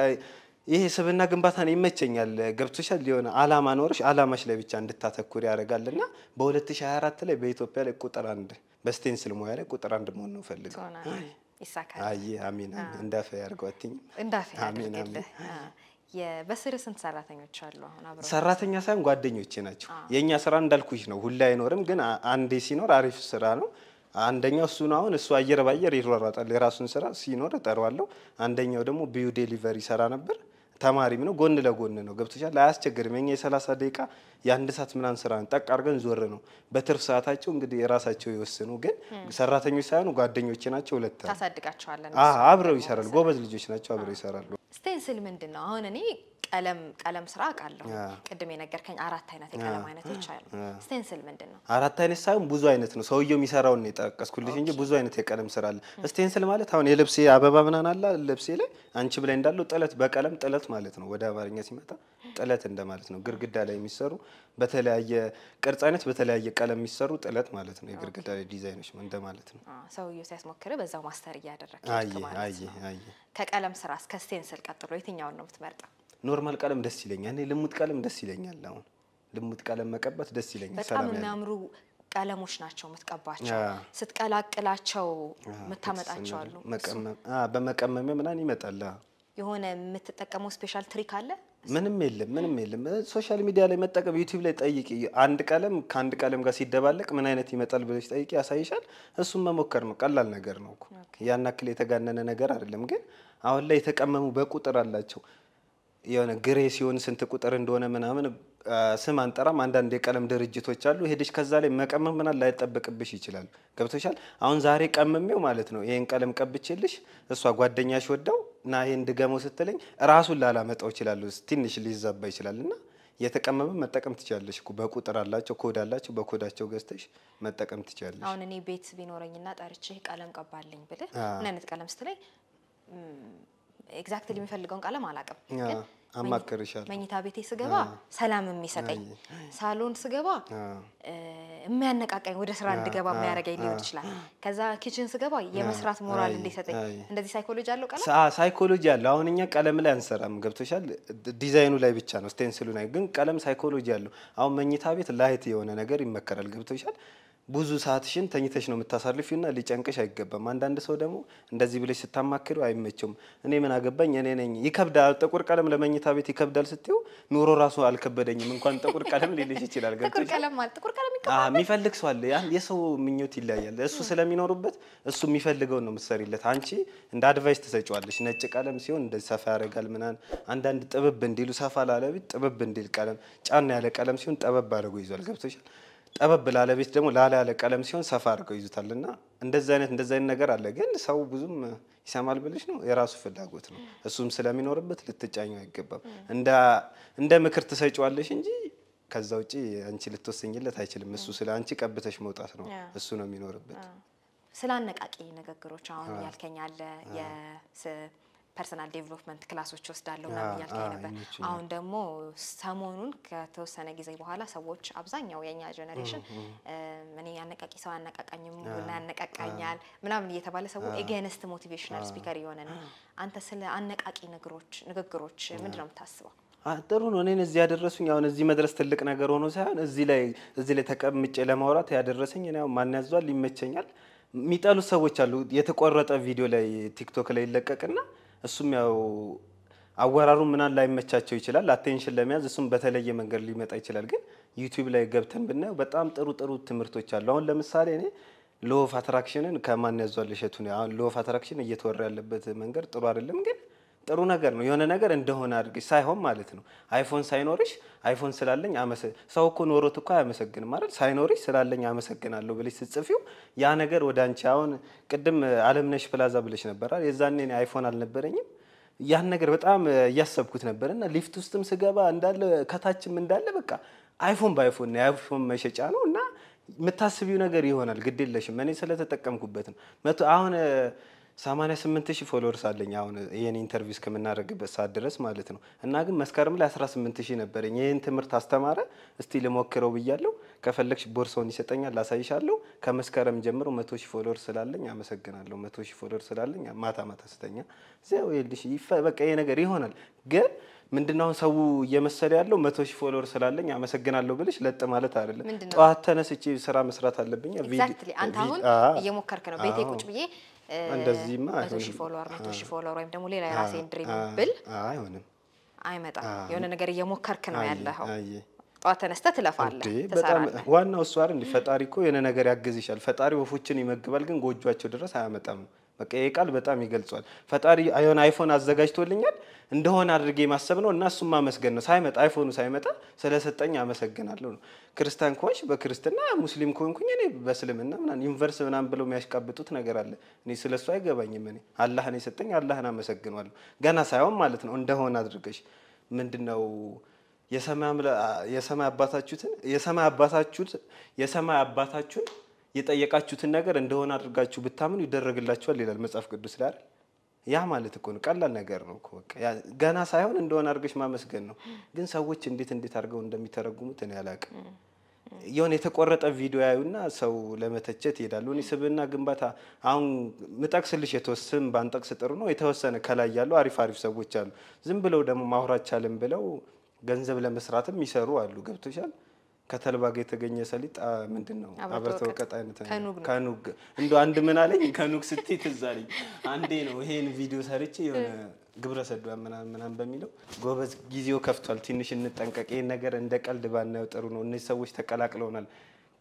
ይሄ ስብና ግንባታ ይመቸኛል። ገብቶሻል? የሆነ አላማ ኖረሽ አላማሽ ላይ ብቻ እንድታተኩር ያደርጋል እና በ2024 ላይ በኢትዮጵያ ላይ ቁጥር አንድ በስቴንስል ሙያ ላይ ቁጥር አንድ መሆን ነው ፈልገው። ይሳካል። አይ አሚን፣ እንዳፈ ያርገዋትኝ እንዳፈ ያርገዋትኝ በስር ስንት ሰራተኞች አሉ? አሁን ሰራተኛ ሳይሆን ጓደኞቼ ናቸው። የእኛ ስራ እንዳልኩሽ ነው፣ ሁሌ አይኖርም፣ ግን አንዴ ሲኖር አሪፍ ስራ ነው። አንደኛው እሱ ነው። አሁን እሱ አየር ባየር ይሯሯጣል። የራሱን ስራ ሲኖር እጠራዋለሁ። አንደኛው ደግሞ ቢዩ ዴሊቨሪ ሰራ ነበር። ተማሪም ነው፣ ጎን ለጎን ነው። ገብቶሻል። አያስቸግርም። የኛ የሰላሳ ደቂቃ የአንድ ሰዓት ምናምን ስራ ጠቅ አድርገን ዞር ነው። በትርፍ ሰዓታቸው እንግዲህ የራሳቸው የወሰኑ ግን ሰራተኞች ሳይሆኑ ጓደኞች ናቸው። ሁለት ታሳድጋቸዋለን። አብረው ይሰራሉ። ጎበዝ ልጆች ናቸው። አብረው ይሰራሉ። ስቴንስል ምንድን ነው አሁን እኔ ቀለም ቀለም ስራ አውቃለሁ። ቅድም የነገርከኝ አራት አይነት የቀለም አይነቶች አሉ። ስቴንስል ምንድን ነው? አራት አይነት ሳይሆን ብዙ አይነት ነው። ሰውየው የሚሰራውን ነው የጠቀስኩልሽ እንጂ ብዙ አይነት የቀለም ስራ አለ። ስቴንስል ማለት አሁን የልብሴ አበባ ምናን አለ ልብሴ ላይ አንቺ ብላይ እንዳለው ጥለት በቀለም ጥለት ማለት ነው። ወደ አማርኛ ሲመጣ ጥለት እንደማለት ነው። ግርግዳ ላይ የሚሰሩ በተለያየ ቅርጽ አይነት በተለያየ ቀለም የሚሰሩ ጥለት ማለት ነው። የግርግዳ ላይ ዲዛይኖች እንደማለት ነው። ሰውየው ሲያስሞክር በዛው ማስተር እያደረግ ከቀለም ስራ እስከ ስቴንስል ቀጥሎ የትኛውን ነው የምትመርጠው? ኖርማል ቀለም ደስ ይለኛል። እኔ ልሙጥ ቀለም ደስ ይለኛል። አሁን ልሙጥ ቀለም መቀባት ደስ ይለኛል። በጣም የሚያምሩ ቀለሞች ናቸው የምትቀባቸው። ስትቀላቅላቸው የምታመጣቸው አሉ። በመቀመሚያ ምናምን ይመጣል። የሆነ የምትጠቀመው ስፔሻል ትሪክ አለ? ምንም የለም፣ ምንም የለም። ሶሻል ሚዲያ ላይ መጠቀም ዩቲዩብ ላይ ጠይቂ። አንድ ቀለም ከአንድ ቀለም ጋር ሲደባለቅ ምን አይነት ይመጣል ብለሽ ጠይቂ፣ ያሳይሻል። እሱም መሞከር ነው። ቀላል ነገር ነው። ያን ያክል የተጋነነ ነገር አይደለም። ግን አሁን ላይ የተቀመሙ በቁጥር አላቸው የሆነ ግሬ ሲሆን ስንት ቁጥር እንደሆነ ምናምን ስም አንጠራም። አንዳንድ የቀለም ድርጅቶች አሉ። ሄደሽ ከዛ ላይ መቀመም ምናምን ላይጠበቅብሽ ይችላል። ገብቶሻል? አሁን ዛሬ ቀምሜው ማለት ነው ይህን ቀለም ቀብቼልሽ፣ እሷ ጓደኛሽ ወደው ና ይሄን ድገመው ስትለኝ ራሱን ላላመጣው ይችላሉ። ትንሽ ሊዛባ ይችላል እና የተቀመመ መጠቀም ትችላለሽ። በቁጥር አላቸው፣ ኮድ አላቸው። በኮዳቸው ገዝተሽ መጠቀም ትችላለሽ። አሁን እኔ ቤት ቢኖረኝና ጠርቼ ቀለም ቀባልኝ ብልህ ምን አይነት ቀለም ስትለኝ ኤግዛክትሊ የሚፈልገውን ቃለም አላውቅም፣ ግን አማክርሻለሁ። መኝታ ቤቴ ስገባ ሰላም የሚሰጠኝ ሳሎን ስገባ የሚያነቃቃኝ ወደ ስራ እንድገባ የሚያደርገኝ ሊሆን ይችላል። ከዛ ኪችን ስገባ የመስራት ሞራል እንዲሰጠኝ እንደዚህ ሳይኮሎጂ አለው። ቀለም ሳይኮሎጂ አለው። አሁን እኛ ቀለም ላይ አንሰራም፣ ገብቶሻል? ዲዛይኑ ላይ ብቻ ነው ስቴንስሉ ላይ ግን ቀለም ሳይኮሎጂ አለው። አሁን መኝታ ቤት ላይት የሆነ ነገር ይመከራል፣ ገብቶሻል? ብዙ ሰዓትሽን ተኝተሽ ነው የምታሳልፊው እና ሊጨንቅሽ አይገባም። አንዳንድ ሰው ደግሞ እንደዚህ ብለሽ ስታማክሪው አይመቸውም። እኔ ምን አገባኝ እኔ ነኝ ይከብዳል። ጥቁር ቀለም ለመኝታ ሽታ ቤት ይከብዳል ስትይው ኑሮ ራሱ አልከበደኝም እንኳን ጥቁር ቀለም ሊልሽ ይችላል። ጥቁር ቀለም ማለት ጥቁር ቀለም ይቀባል የሚፈልግ ሰው አለ። የሰው ምኞት ይለያል። እሱ ስለሚኖሩበት እሱ የሚፈልገው ነው የምትሰሪለት። አንቺ እንደ አድቫይስ ትሰጪዋለሽ። ነጭ ቀለም ሲሆን እንደ ሰፋ ያደርጋል ምናምን። አንዳንድ ጥብብ እንዲሉ ሰፋ ላለቤት ጥብብ እንዲል ቀለም ጫና ያለ ቀለም ሲሆን ጠበብ አድርጎ ይዟል። ገብቶሻል። ጠበብ ላለቤት ደግሞ ላላ ያለ ቀለም ሲሆን ሰፋ አድርገው ይዙታል እና እንደዚህ አይነት እንደዚህ አይነት ነገር አለ። ግን ሰው ብዙም ይሰማል ብልሽ ነው የራሱ ፍላጎት ነው። እሱም ስለሚኖርበት ልትጫኙ አይገባም። እንደ ምክር ትሰጪዋለሽ እንጂ ከዛ ውጪ አንቺ ልትወሰኝለት አይችልም። እሱ ስለ አንቺ ቀብተሽ መውጣት ነው እሱ ነው የሚኖርበት። ስለ አነቃቂ ንግግሮች አሁን ያልከኛለ ፐርሰናል ዴቨሎፕመንት ክላሶች ወስዳለሁ ምናምን እያልከኝ ነበር። አሁን ደግሞ ሰሞኑን ከተወሰነ ጊዜ በኋላ ሰዎች አብዛኛው የኛ ጀኔሬሽን እኔ ያነቃቂ ሰው አነቃቃኝም ቡና ያነቃቃኛል ምናምን እየተባለ ሰው ኤጌንስት ሞቲቬሽናል ስፒከር የሆነ ነው። አንተ ስለ አነቃቂ ንግግሮች ምንድን ነው የምታስበው? ጥሩ ነው። እኔን እዚህ ያደረሱኝ አሁን እዚህ መድረስ ትልቅ ነገር ሆኖ ሳይሆን እዚህ ላይ እዚህ ላይ ተቀምጬ ለማውራት ያደረሰኝ እኔ ማን ያዟል ይመቸኛል። የሚጠሉ ሰዎች አሉ። የተቆረጠ ቪዲዮ ላይ ቲክቶክ ላይ ይለቀቅና እሱም ያው አወራሩ ምናን ላይመቻቸው ይችላል። አቴንሽን ለመያዝ እሱም በተለየ መንገድ ሊመጣ ይችላል። ግን ዩቲዩብ ላይ ገብተን ብናየው በጣም ጥሩ ጥሩ ትምህርቶች አሉ። አሁን ለምሳሌ እኔ ሎው ኦፍ አትራክሽንን ከማን ያዟል እሸቱ ነው። አሁን ሎው ኦፍ አትራክሽን እየተወራ ያለበት መንገድ ጥሩ አይደለም ግን ጥሩ ነገር ነው። የሆነ ነገር እንደሆነ አድርግ ሳይሆን ማለት ነው። አይፎን ሳይኖርሽ አይፎን ስላለኝ ሰው እኮ ኖሮት እኮ አያመሰግንም ማለት ሳይኖርሽ ስላለኝ አመሰግናለሁ ብለሽ ስጽፊው ያ ነገር ወደ አንቺ አሁን ቅድም አለምነሽ ፕላዛ ብለሽ ነበራል። የዛኔ አይፎን አልነበረኝም። ያን ነገር በጣም እያሰብኩት ነበር እና ሊፍት ውስጥም ስገባ እንዳለ ከታችም እንዳለ በቃ አይፎን በአይፎን ነው የአይፎን መሸጫ ነው እና የምታስቢው ነገር ይሆናል። ግድ የለሽም እኔ ስለተጠቀምኩበት ነው አሁን 88 ሺህ ፎሎወርስ አለኝ አሁን ይህን ኢንተርቪው እስከምናደርግበት ሰዓት ድረስ ማለት ነው። እና ግን መስከረም ላይ 18 ሺህ ነበረኝ። ይህን ትምህርት አስተማረ፣ እስቲ ልሞክረው ብያለሁ። ከፈለግሽ ቦርሳውን ይሰጠኛል፣ ላሳይሻለሁ። ከመስከረም ጀምሮ መቶ ሺህ ፎሎወር ስላለኝ አመሰግናለሁ። መቶ ሺህ ፎሎወር ስላለኝ ማታ ማታ ስተኛ እዚያው ይኸውልሽ፣ በቃ ይሄ ነገር ይሆናል። ግን ምንድነው ሰው እየመሰለ ያለው መቶ ሺህ ፎሎወር ስላለኝ አመሰግናለሁ ብልሽ ለጥ ማለት አይደለም። ጠዋት ተነስቼ ስራ መስራት አለብኝ። ኤግዛክትሊ አንተ አሁን እየሞከርክ ነው። ቤቴ ቁጭ ብዬ እንደዚህማ መቶ ፎሎወር መቶ ሺህ ፎሎወር ወይም ደግሞ ሌላ የራሴን ድሪም ብል አይሆንም፣ አይመጣም። የሆነ ነገር እየሞከርክ ነው ያለኸው። ጠዋት ተነስተህ ትለፋለህ፣ ትሰራለህ። ዋናው እሱ አይደል? ፈጣሪ እኮ የሆነ ነገር ያግዝሻል። ፈጣሪ ወፎችን ይመግባል፣ ግን ጎጇቸው ድረስ አያመጣም ነው በቃ ይሄ ቃል በጣም ይገልጿል። ፈጣሪ የሆነ አይፎን አዘጋጅቶልኛል እንደሆነ አድርጌ ማሰብ ነው እና እሱም ማመስገን ነው። ሳይመጣ አይፎኑ ሳይመጣ ስለሰጠኝ አመሰግናለሁ ነው። ክርስቲያን ከሆንሽ በክርስትና ሙስሊም ከሆንኩኝ እኔ በእስልምና ምናምን ዩኒቨርስ ምናምን ብለው የሚያሽቃብጡት ነገር አለ። እኔ ስለ እሱ አይገባኝም። እኔ አላህን የሰጠኝ አላህን አመሰግናለሁ። ገና ሳይሆን ማለት ነው እንደሆነ አድርገሽ ምንድን ነው የሰማይ አባታችሁት የሰማይ አባታችሁን የጠየቃችሁትን ነገር እንደሆነ አድርጋችሁ ብታምኑ ይደረግላችኋል ይላል መጽሐፍ ቅዱስ ላይ አይደል? ያ ማለት እኮ ነው፣ ቀላል ነገር ነው እኮ በቃ ገና ሳይሆን እንደሆነ አድርገሽ ማመስገን ነው። ግን ሰዎች እንዴት እንዴት አድርገው እንደሚተረጉሙት እኔ አላውቅም። የሆነ የተቆረጠ ቪዲዮ ያዩና ሰው ለመተቸት ይሄዳሉ። እኔ ስብዕና ግንባታ አሁን ምጠቅስልሽ የተወስም ባንጠቅስ ጥሩ ነው። የተወሰነ ከላይ ያሉ አሪፍ አሪፍ ሰዎች አሉ። ዝም ብለው ደግሞ ማውራት ቻልም ብለው ገንዘብ ለመስራትም ይሰሩ አሉ። ገብቶሻል? ከተልባ ጋር የተገኘ ሰሊጥ ምንድን ነው? አብረተ ወቀጥ አይነት ከኑግ እንደ አንድ ምን አለኝ ከኑግ ስትይ ትዝ አለኝ። አንዴ ነው ይሄን ቪዲዮ ሰርቼ የሆነ ግብረ ሰዶያ ምናምን ምናምን በሚለው ጎበዝ፣ ጊዜው ከፍቷል፣ ትንሽ እንጠንቀቅ፣ ይህን ነገር እንደ ቀልድ ባናየው ጥሩ ነው። እነዚህ ሰዎች ተቀላቅለውናል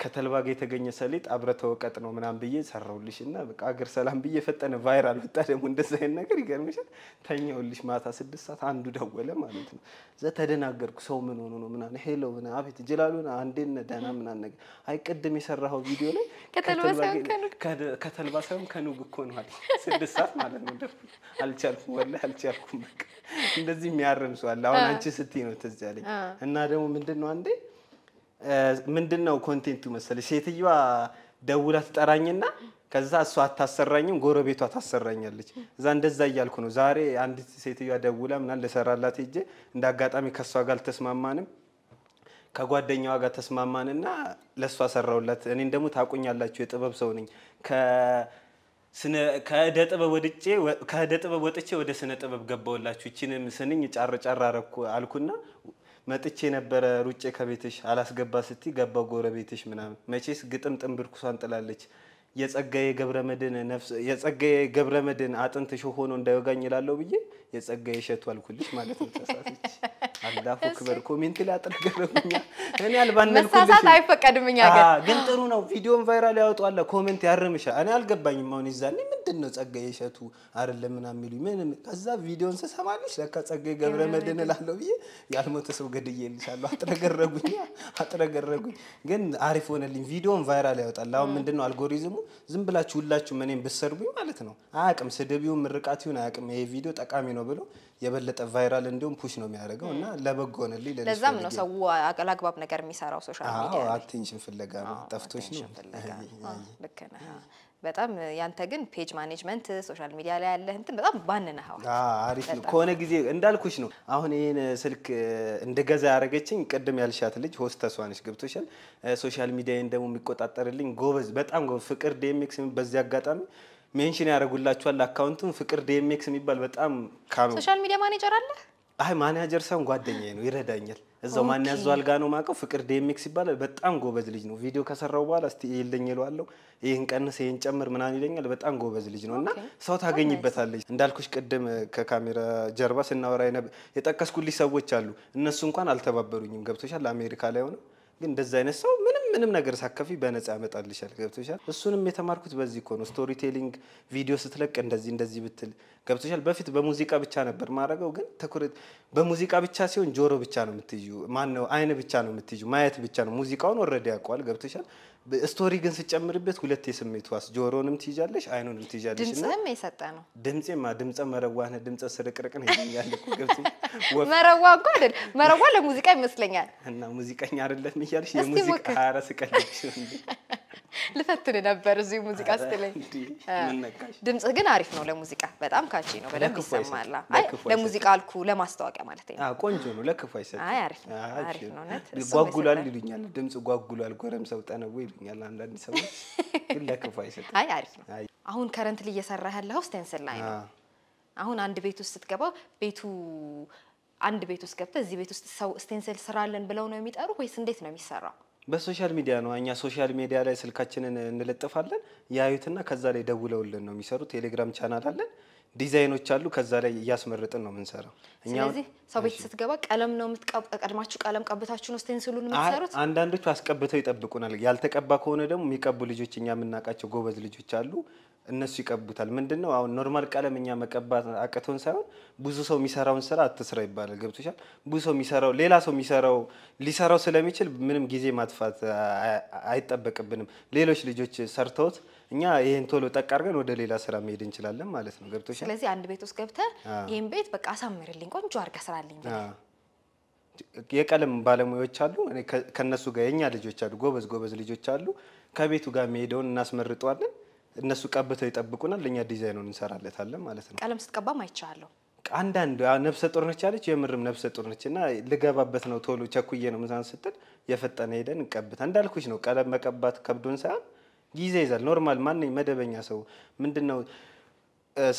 ከተልባ ጋር የተገኘ ሰሊጥ አብረ ተወቀጥ ነው ምናምን ብዬ ሰራውልሽ እና በቃ አገር ሰላም ብዬ የፈጠነ ቫይራል ወጣ። ደግሞ እንደዛ አይነት ነገር ይገርምሻል። ተኛውልሽ ማታ ስድስት ሰዓት አንዱ ደወለ ማለት ነው። እዛ ተደናገርኩ። ሰው ምን ሆኖ ነው ምናምን ሄሎ ምና አቤት ጅላሉን አንዴነ ደህና ምናምን ነገር አይ ቅድም የሰራኸው ቪዲዮ ላይ ከተልባ ሳይሆን ከኑግ እኮ ነው አለኝ። ስድስት ሰዓት ማለት ነው። ደፍ አልቻልኩም፣ ወላሂ አልቻልኩም። በቃ እንደዚህ የሚያርም ሰው አለ። አሁን አንቺ ስትይ ነው ትዝ ያለኝ እና ደግሞ ምንድን ነው አንዴ ምንድን ነው ኮንቴንቱ መሰለ፣ ሴትዮዋ ደውላ ትጠራኝና ከዛ እሷ አታሰራኝም፣ ጎረቤቷ ታሰራኛለች። እዛ እንደዛ እያልኩ ነው። ዛሬ አንዲት ሴትዮዋ ደውላ ምናምን ልሰራላት ሄጄ እንደ አጋጣሚ ከእሷ ጋር አልተስማማንም ከጓደኛዋ ጋር ተስማማንና ለእሷ ሰራውላት። እኔን ደግሞ ታቁኛላችሁ፣ የጥበብ ሰው ነኝ። ከእደ ጥበብ ወጥቼ ወደ ስነ ጥበብ ገባውላችሁ። ይችንም ስንኝ ጫር ጫር አልኩና መጥቼ ነበረ ሩጬ ከቤትሽ አላስገባ ስቲ ገባ ጎረቤትሽ ምናምን። መቼስ ግጥም ኩሷን ጥላለች የጸጋዬ ገብረ አጥንት ሾ ሆኖ እንዳይወጋኝ እላለሁ ብዬ የጸጋዬ እሸቱ አልኩልሽ ማለት ነው። ተሳሳተች። አላሁ አክበር። ኮሜንት ላይ አጠርገረጉኛ እኔ አልባነልኩልሽ። መሳሳት አይፈቀድም እኛ ጋር ግን ጥሩ ነው። ቪዲዮን ቫይራል ያወጣዋል። ኮሜንት ያርምሻል። እኔ አልገባኝም። አሁን ይዛኒ ምንድን ነው ጸጋዬ እሸቱ አይደለም ምናምን የሚሉኝ ምንም። ከዛ ቪዲዮን ስሰማልሽ ለካ ጸጋዬ ገብረ መድን እላለሁ ብዬ ያልሞተ ሰው ገድዬልሻለሁ። አጥረገረጉኝ አጥረገረጉኝ። ግን አሪፍ ሆነልኝ። ቪዲዮን ቫይራል ያወጣል። አሁን ምንድን ነው አልጎሪዝሙ ዝም ብላችሁ ሁላችሁም እኔም ብትሰርቡኝ ማለት ነው አያቅም ስድብ ይሁን ምርቃት ይሁን አያቅም ይሄ ቪዲዮ ጠቃሚ ነው ብሎ የበለጠ ቫይራል እንዲሁም ፑሽ ነው የሚያደርገው እና ለበጎ ሆነልኝ። ለዛም ነው ሰው አላግባብ ነገር የሚሰራው ሶሻል ሚዲያ አቴንሽን ፍለጋ ነው። ጠፍቶች ነው። ልክ ነህ። በጣም ያንተ ግን ፔጅ ማኔጅመንት ሶሻል ሚዲያ ላይ ያለህ እንትን በጣም ባንነኸዋል። አሪፍ ነው። ከሆነ ጊዜ እንዳልኩሽ ነው። አሁን ይህን ስልክ እንደገዛ ያደረገችኝ ቅድም ያልሻት ልጅ ሆስተሷ ነች። ገብቶሻል። ሶሻል ሚዲያን ደግሞ የሚቆጣጠርልኝ ጎበዝ፣ በጣም ጎበዝ ፍቅር ዲኤምኤክስ በዚህ አጋጣሚ ሜንሽን ያደረጉላችኋል። አካውንቱን ፍቅር ዲኤምኤክስ የሚባል በጣም ሶሻል ሚዲያ ማኔጀር አለ። አይ ማኔጀር ሳይሆን ጓደኛዬ ነው፣ ይረዳኛል እዛው ማን ያዘው አልጋ ነው ማቀው። ፍቅር ዴሚክስ ይባላል። በጣም ጎበዝ ልጅ ነው። ቪዲዮ ከሰራው በኋላ እስቲ ይልኝ ይለዋለሁ፣ ይህን ቀንስ፣ ይህን ጨምር ምናምን ይለኛል። በጣም ጎበዝ ልጅ ነው እና ሰው ታገኝበታለች። እንዳልኩሽ ቅድም ከካሜራ ጀርባ ስናወራ የጠቀስኩልሽ ሰዎች አሉ። እነሱ እንኳን አልተባበሩኝም። ገብቶሻል። አሜሪካ ላይ ሆነ ግን እንደዛ አይነት ሰው ምንም ምንም ነገር ሳከፊ በነፃ ያመጣልሻል። ገብቶሻል? እሱንም የተማርኩት በዚህ እኮ ነው። ስቶሪ ቴሊንግ ቪዲዮ ስትለቅ እንደዚህ እንደዚህ ብትል ገብቶሻል? በፊት በሙዚቃ ብቻ ነበር ማድረገው፣ ግን ትኩረት በሙዚቃ ብቻ ሲሆን ጆሮ ብቻ ነው የምትይዩ፣ ማነው አይን ብቻ ነው የምትይዩ፣ ማየት ብቻ ነው። ሙዚቃውን ወረደ ያውቀዋል። ገብቶሻል? ስቶሪ ግን ስጨምርበት ሁለት የስሜት ዋስ ጆሮንም ትይዣለሽ፣ አይኑንም ትይዣለሽ። ድምፅህም የሰጠ ነው። ድምፄማ ድምፀ መረዋ ነህ፣ ድምፀ ስርቅርቅ ነው ይለኛል። መረዋ እኮ አይደል? መረዋ ለሙዚቃ ይመስለኛል። እና ሙዚቀኛ አይደለም እያልሽ የሙዚቃ ኧረ ስቀልሽ ልፈትን ነበር እዚሁ ሙዚቃ ስትለኝ። ድምጽህ ግን አሪፍ ነው ለሙዚቃ፣ በጣም ካቺ ነው፣ በደንብ ይሰማል። ለሙዚቃ አልኩ ለማስታወቂያ ማለት ነው። ቆንጆ ነው፣ ለክፉ አይሰጥም። አሪፍ ነው፣ ጓጉሏል ይሉኛል። ድምጽ ጓጉሏል፣ ጎረም ጎረምሳው ጠነው ይሉኛል አንዳንድ ሰዎች፣ ግን ለክፉ አይሰጥም። አይ አሪፍ ነው። አሁን ከረንትሊ እየሰራ ያለው ስተንስል ላይ ነው። አሁን አንድ ቤት ውስጥ ስትገባ ቤቱ አንድ ቤት ውስጥ ገብተህ እዚህ ቤት ውስጥ ሰው ስቴንስል ስራለን ብለው ነው የሚጠሩ ወይስ እንዴት ነው የሚሰራው? በሶሻል ሚዲያ ነው። እኛ ሶሻል ሚዲያ ላይ ስልካችንን እንለጥፋለን፣ ያዩትና ከዛ ላይ ደውለውልን ነው የሚሰሩ። ቴሌግራም ቻናል አለን። ዲዛይኖች አሉ። ከዛ ላይ እያስመረጥን ነው የምንሰራው። ስለዚህ ሰው ቤት ስትገባ ቀለም ነው ቀድማችሁ ቀለም ቀብታችሁ ነው ስቴንስሉን የምትሰሩት? አንዳንዶቹ አስቀብተው ይጠብቁናል። ያልተቀባ ከሆነ ደግሞ የሚቀቡ ልጆች እኛ የምናውቃቸው ጎበዝ ልጆች አሉ። እነሱ ይቀቡታል። ምንድን ነው አሁን ኖርማል ቀለም እኛ መቀባት አቅቶን ሳይሆን ብዙ ሰው የሚሰራውን ስራ አትስራ ይባላል። ገብቶሻል? ብዙ ሰው የሚሰራው ሌላ ሰው የሚሰራው ሊሰራው ስለሚችል ምንም ጊዜ ማጥፋት አይጠበቅብንም። ሌሎች ልጆች ሰርተውት እኛ ይሄን ቶሎ ጠቅ አድርገን ወደ ሌላ ስራ መሄድ እንችላለን ማለት ነው። ገብቶሻል? ስለዚህ አንድ ቤት ውስጥ ገብተህ ይሄን ቤት በቃ አሳምርልኝ፣ ቆንጆ አድርገህ ስራልኝ የቀለም ባለሙያዎች አሉ። እኔ ከነሱ ጋር የኛ ልጆች አሉ፣ ጎበዝ ጎበዝ ልጆች አሉ። ከቤቱ ጋር የሚሄደውን እናስመርጠዋለን። እነሱ ቀብተው ይጠብቁናል፣ እኛ ዲዛይኑን እንሰራለታለን ማለት ነው። ቀለም ስትቀባም አይቻለሁ። አንዳንድ ነፍሰ ጡር ነች አለች፣ የምርም ነፍሰ ጡር ነች እና ልገባበት ነው ቶሎ ቸኩዬ ነው ምዛን ስትል የፈጠነ ሄደን እንቀብታ እንዳልኩሽ ነው። ቀለም መቀባት ከብዶን ሳይሆን ጊዜ ይዛል። ኖርማል ማንኝ መደበኛ ሰው ምንድን ነው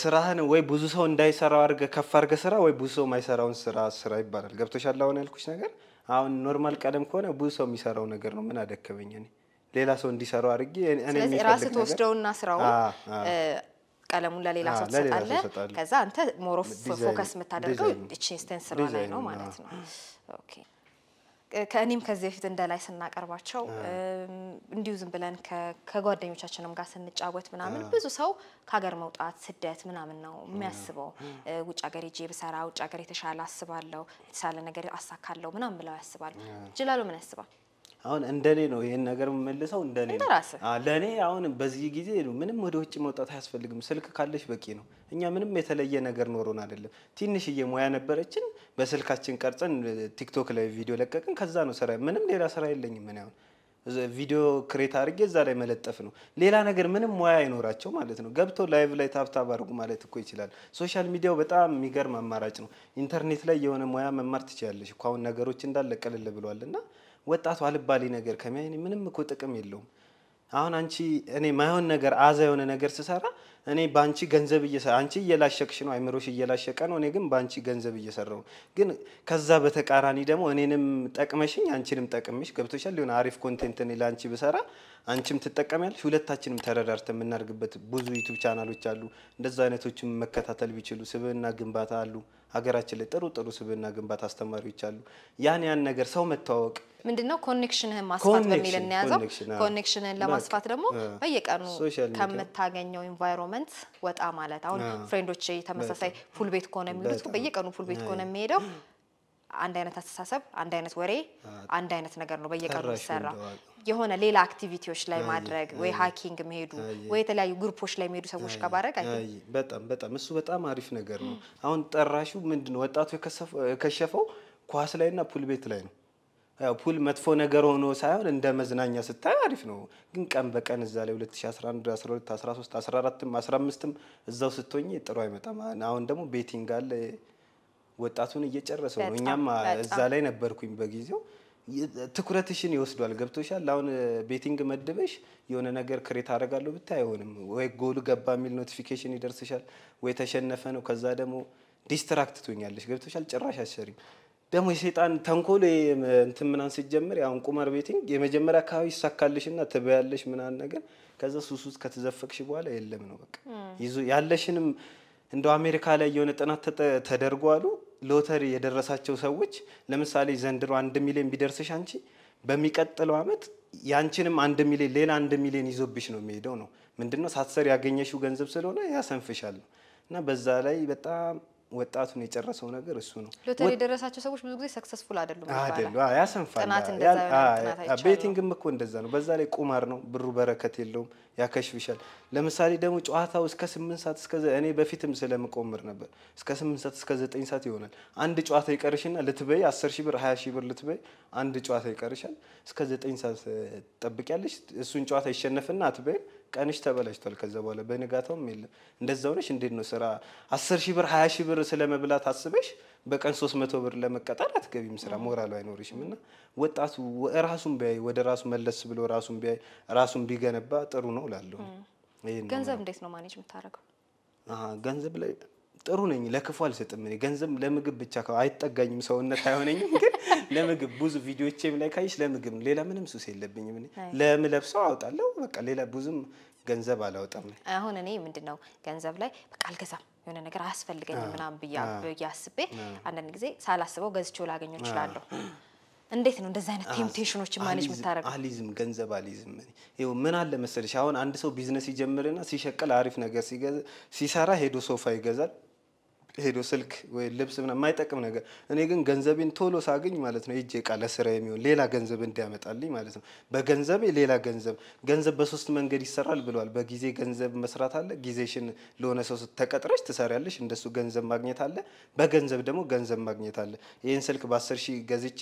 ስራህን ወይ ብዙ ሰው እንዳይሰራው አድርገህ ከፍ አድርገህ ስራ፣ ወይ ብዙ ሰው የማይሰራውን ስራ ስራ ይባላል። ገብቶሻል አሁን ያልኩሽ ነገር? አሁን ኖርማል ቀለም ከሆነ ብዙ ሰው የሚሰራው ነገር ነው። ምን አደከበኝ እኔ ሌላ ሰው እንዲሰራው አድርጌ። ስለዚህ ራስህ ትወስደውና ስራውን ቀለሙን ለሌላ ሰው ትሰጣለህ። ከዛ አንተ ሞሮፍ ፎከስ የምታደርገው እቺ ስራ ላይ ነው ማለት ነው። ኦኬ ከእኔም ከዚህ በፊት እንደ ላይ ስናቀርባቸው እንዲሁ ዝም ብለን ከጓደኞቻችንም ጋር ስንጫወት ምናምን ብዙ ሰው ከሀገር መውጣት ስደት ምናምን ነው የሚያስበው። ውጭ ሀገር ሄጄ ብሰራ ውጭ ሀገር የተሻለ አስባለሁ፣ የተሻለ ነገር አሳካለሁ ምናምን ብለው ያስባል። ጅላሎ ምን ያስባል? አሁን እንደኔ ነው ይሄን ነገር መልሰው እንደኔ ነው። ለእኔ አሁን በዚህ ጊዜ ምንም ወደ ውጭ መውጣት አያስፈልግም። ስልክ ካለሽ በቂ ነው። እኛ ምንም የተለየ ነገር ኖሮን አይደለም። ትንሽዬ ሙያ ነበረችን፣ በስልካችን ቀርጸን ቲክቶክ ላይ ቪዲዮ ለቀቅን። ከዛ ነው ስራ። ምንም ሌላ ስራ የለኝም ምን አሁን ቪዲዮ ክሬት አድርጌ እዛ ላይ መለጠፍ ነው። ሌላ ነገር ምንም ሙያ አይኖራቸው ማለት ነው። ገብቶ ላይቭ ላይ ታብታብ አድርጉ ማለት እኮ ይችላል። ሶሻል ሚዲያው በጣም የሚገርም አማራጭ ነው። ኢንተርኔት ላይ የሆነ ሙያ መማር ትችላለሽ እኮ አሁን ነገሮች እንዳለ ቀለል ብለዋል እና ወጣቱ አልባሌ ነገር ከሚያይ ምንም እኮ ጥቅም የለውም። አሁን አንቺ እኔ ማይሆን ነገር አዛ የሆነ ነገር ስሰራ እኔ በአንቺ ገንዘብ አንቺ እየላሸቅሽ ነው፣ አይምሮሽ እየላሸቀ ነው። እኔ ግን በአንቺ ገንዘብ እየሰራው ግን ከዛ በተቃራኒ ደግሞ እኔንም ጠቅመሽኝ አንቺንም ጠቅምሽ ገብቶሻል። ሊሆን አሪፍ ኮንቴንት እኔ ለአንቺ ብሰራ አንቺም ትጠቀሚያለሽ፣ ሁለታችንም ተረዳርተ የምናደርግበት ብዙ ዩቱብ ቻናሎች አሉ። እንደዛ አይነቶችም መከታተል ቢችሉ ስብዕና ግንባታ አሉ። ሀገራችን ላይ ጥሩ ጥሩ ስብና ግንባታ አስተማሪዎች አሉ። ያን ያን ነገር ሰው መተዋወቅ ምንድነው ኮኔክሽንህን ማስፋት በሚል እንያዘው። ኮኔክሽንህን ለማስፋት ደግሞ በየቀኑ ከምታገኘው ኢንቫይሮንመንት ወጣ ማለት አሁን ፍሬንዶች ተመሳሳይ ፉል ቤት ከሆነ የሚሉት በየቀኑ ፉል ቤት ከሆነ የሚሄደው አንድ አይነት አስተሳሰብ፣ አንድ አይነት ወሬ፣ አንድ አይነት ነገር ነው በየቀኑ የሚሰራ። የሆነ ሌላ አክቲቪቲዎች ላይ ማድረግ ወይ ሀኪንግ መሄዱ ወይ የተለያዩ ግሩፖች ላይ መሄዱ ሰዎች ከማድረግ በጣም በጣም እሱ በጣም አሪፍ ነገር ነው። አሁን ጠራሹ ምንድን ነው ወጣቱ የከሸፈው ኳስ ላይና ፑል ቤት ላይ ነው። ፑል መጥፎ ነገር ሆኖ ሳይሆን እንደ መዝናኛ ስታይ አሪፍ ነው፣ ግን ቀን በቀን እዛ ላይ 2011፣ 12፣ 14 14ም እዛው ስትሆኝ ጥሩ አይመጣም። አሁን ደግሞ ቤቲንግ አለ ወጣቱን እየጨረሰው ነው። እኛም እዛ ላይ ነበርኩኝ በጊዜው። ትኩረትሽን ይወስዷል። ገብቶሻል። አሁን ቤቲንግ መድበሽ የሆነ ነገር ክሬት አደርጋለሁ ብታይ አይሆንም። ወይ ጎሉ ገባ የሚል ኖቲፊኬሽን ይደርስሻል፣ ወይ ተሸነፈ ነው። ከዛ ደግሞ ዲስትራክት ትሆኛለሽ። ገብቶሻል። ጭራሽ አሰሪም ደግሞ የሰይጣን ተንኮል እንትን ምናምን ስትጀምር አሁን ቁመር ቤቲንግ የመጀመሪያ አካባቢ ይሳካልሽና ትበያለሽ ምናን ነገር ከዛ ሱሱት ከተዘፈቅሽ በኋላ የለም ነው በቃ ይዞ ያለሽንም እንደው አሜሪካ ላይ የሆነ ጥናት ተደርጎ አሉ ሎተሪ የደረሳቸው ሰዎች ለምሳሌ ዘንድሮ አንድ ሚሊዮን ቢደርስሽ አንቺ በሚቀጥለው አመት ያንቺንም አንድ ሚሊዮን ሌላ አንድ ሚሊዮን ይዞብሽ ነው የሚሄደው ነው ምንድነው ሳትሰር ያገኘሽው ገንዘብ ስለሆነ ያሰንፍሻል እና በዛ ላይ በጣም ወጣቱን የጨረሰው ነገር እሱ ነው። ሎተሪ የደረሳቸው ሰዎች ብዙ ጊዜ ሰክሰስፉል አይደሉም አይደሉ፣ ያሰንፋል። ቤቲንግም እኮ እንደዛ ነው። በዛ ላይ ቁማር ነው፣ ብሩ በረከት የለውም፣ ያከሽፍሻል። ለምሳሌ ደግሞ ጨዋታው እስከ ስምንት ሰዓት እስከ እኔ በፊትም ስለምቆምር ነበር እስከ ስምንት ሰዓት እስከ ዘጠኝ ሰዓት ይሆናል። አንድ ጨዋታ ይቀርሽና ልትበይ አስር ሺህ ብር ሀያ ሺህ ብር ልትበይ አንድ ጨዋታ ይቀርሻል። እስከ ዘጠኝ ሰዓት ጠብቂያለሽ። እሱን ጨዋታ ይሸነፍና አትበይም ቀንሽ ተበላሽቷል። ከዛ በኋላ በንጋታውም የለም። እንደዛ ሆነሽ እንዴት ነው ስራ አስር ሺህ ብር ሀያ ሺህ ብር ስለመብላት አስበሽ በቀን ሶስት መቶ ብር ለመቀጠር አትገቢም። ስራ ሞራሉ አይኖርሽም። እና ወጣቱ ራሱን ቢያይ ወደ ራሱ መለስ ብሎ ራሱን ቢያይ ራሱን ቢገነባ ጥሩ ነው እላለሁ። ገንዘብ እንዴት ነው ማኔጅ የምታደርገው? ገንዘብ ላይ ጥሩ ነኝ፣ ለክፉ አልሰጥም። እኔ ገንዘብ ለምግብ ብቻ አይጠጋኝም፣ ሰውነት አይሆነኝም። ግን ለምግብ ብዙ ቪዲዮቼም ላይ ካይሽ ለምግብ ነው። ሌላ ምንም ሱስ የለብኝም። እኔ ለምለብሰው አውጣለሁ። በቃ ሌላ ብዙም ገንዘብ አላወጣም። አሁን እኔ ምንድን ነው ገንዘብ ላይ በቃ አልገዛም የሆነ ነገር አያስፈልገኝም ምናምን ብዬ አስቤ አንዳንድ ጊዜ ሳላስበው ገዝቼው ላገኘው እችላለሁ። እንዴት ነው እንደዚህ አይነት ቴምፕቴሽኖችን ማኔጅ የምታደርገው? አሊዝም ገንዘብ አሊዝም። ይኸው ምን አለ መሰለሽ፣ አሁን አንድ ሰው ቢዝነስ ይጀምርና ሲሸቅል አሪፍ ነገር ሲሰራ ሄዶ ሶፋ ይገዛል ሄዶ ስልክ ወይ ልብስ ምናምን የማይጠቅም ነገር። እኔ ግን ገንዘቤን ቶሎ ሳገኝ ማለት ነው ሄጄ እቃ ለስራ የሚሆን ሌላ ገንዘብ እንዲያመጣልኝ ማለት ነው። በገንዘቤ ሌላ ገንዘብ። ገንዘብ በሶስት መንገድ ይሰራል ብለዋል። በጊዜ ገንዘብ መስራት አለ። ጊዜሽን ለሆነ ሰው ተቀጥረሽ ትሰሪያለሽ፣ እንደሱ ገንዘብ ማግኘት አለ። በገንዘብ ደግሞ ገንዘብ ማግኘት አለ። ይህን ስልክ በ10 ሺህ ገዝቼ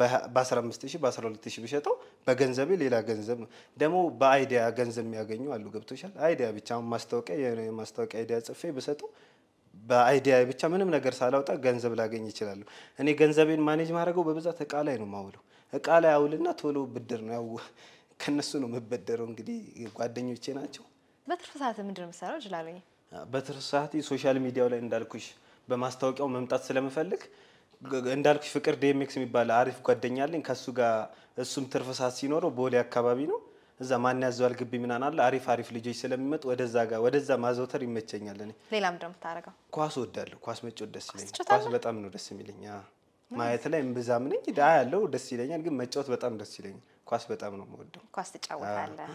በ15 ሺህ በ12 ሺህ ብሸጠው በገንዘቤ ሌላ ገንዘብ ነው። ደግሞ በአይዲያ ገንዘብ የሚያገኙ አሉ። ገብቶሻል? አይዲያ ብቻ አሁን ማስታወቂያ የማስታወቂያ አይዲያ ጽፌ ብሰጠው በአይዲያ ብቻ ምንም ነገር ሳላውጣ ገንዘብ ላገኝ ይችላለሁ። እኔ ገንዘቤን ማኔጅ ማድረገው በብዛት እቃ ላይ ነው ማውለው። እቃ ላይ አውልና ቶሎ ብድር ነው ያው ከነሱ ነው የምበደረው። እንግዲህ ጓደኞቼ ናቸው። በትርፍ ሰዓት ምንድን ነው የምትሰራው? በትርፍ ሰዓት ሶሻል ሚዲያው ላይ እንዳልኩሽ በማስታወቂያው መምጣት ስለምፈልግ እንዳልኩሽ ፍቅር ዴሜክስ የሚባል አሪፍ ጓደኛ አለኝ። ከእሱ ጋር እሱም ትርፍ ሰዓት ሲኖረው ቦሌ አካባቢ ነው እዛ ማን ያዘዋል ግቢ ምናምን አለ አሪፍ አሪፍ ልጆች ስለሚመጡ ወደዛ ጋር ወደዛ ማዘውተር ይመቸኛል። እኔ ሌላ ምንድን ነው የምታደርገው? ኳስ ወዳለሁ። ኳስ መጫወት ደስ ይለኛል። ኳስ በጣም ነው ደስ የሚለኝ። ማየት ላይ እምብዛም ነኝ ዳ ያለው ደስ ይለኛል፣ ግን መጫወት በጣም ደስ ይለኛል። ኳስ በጣም ነው የምወደው። ኳስ ትጫወታለህ።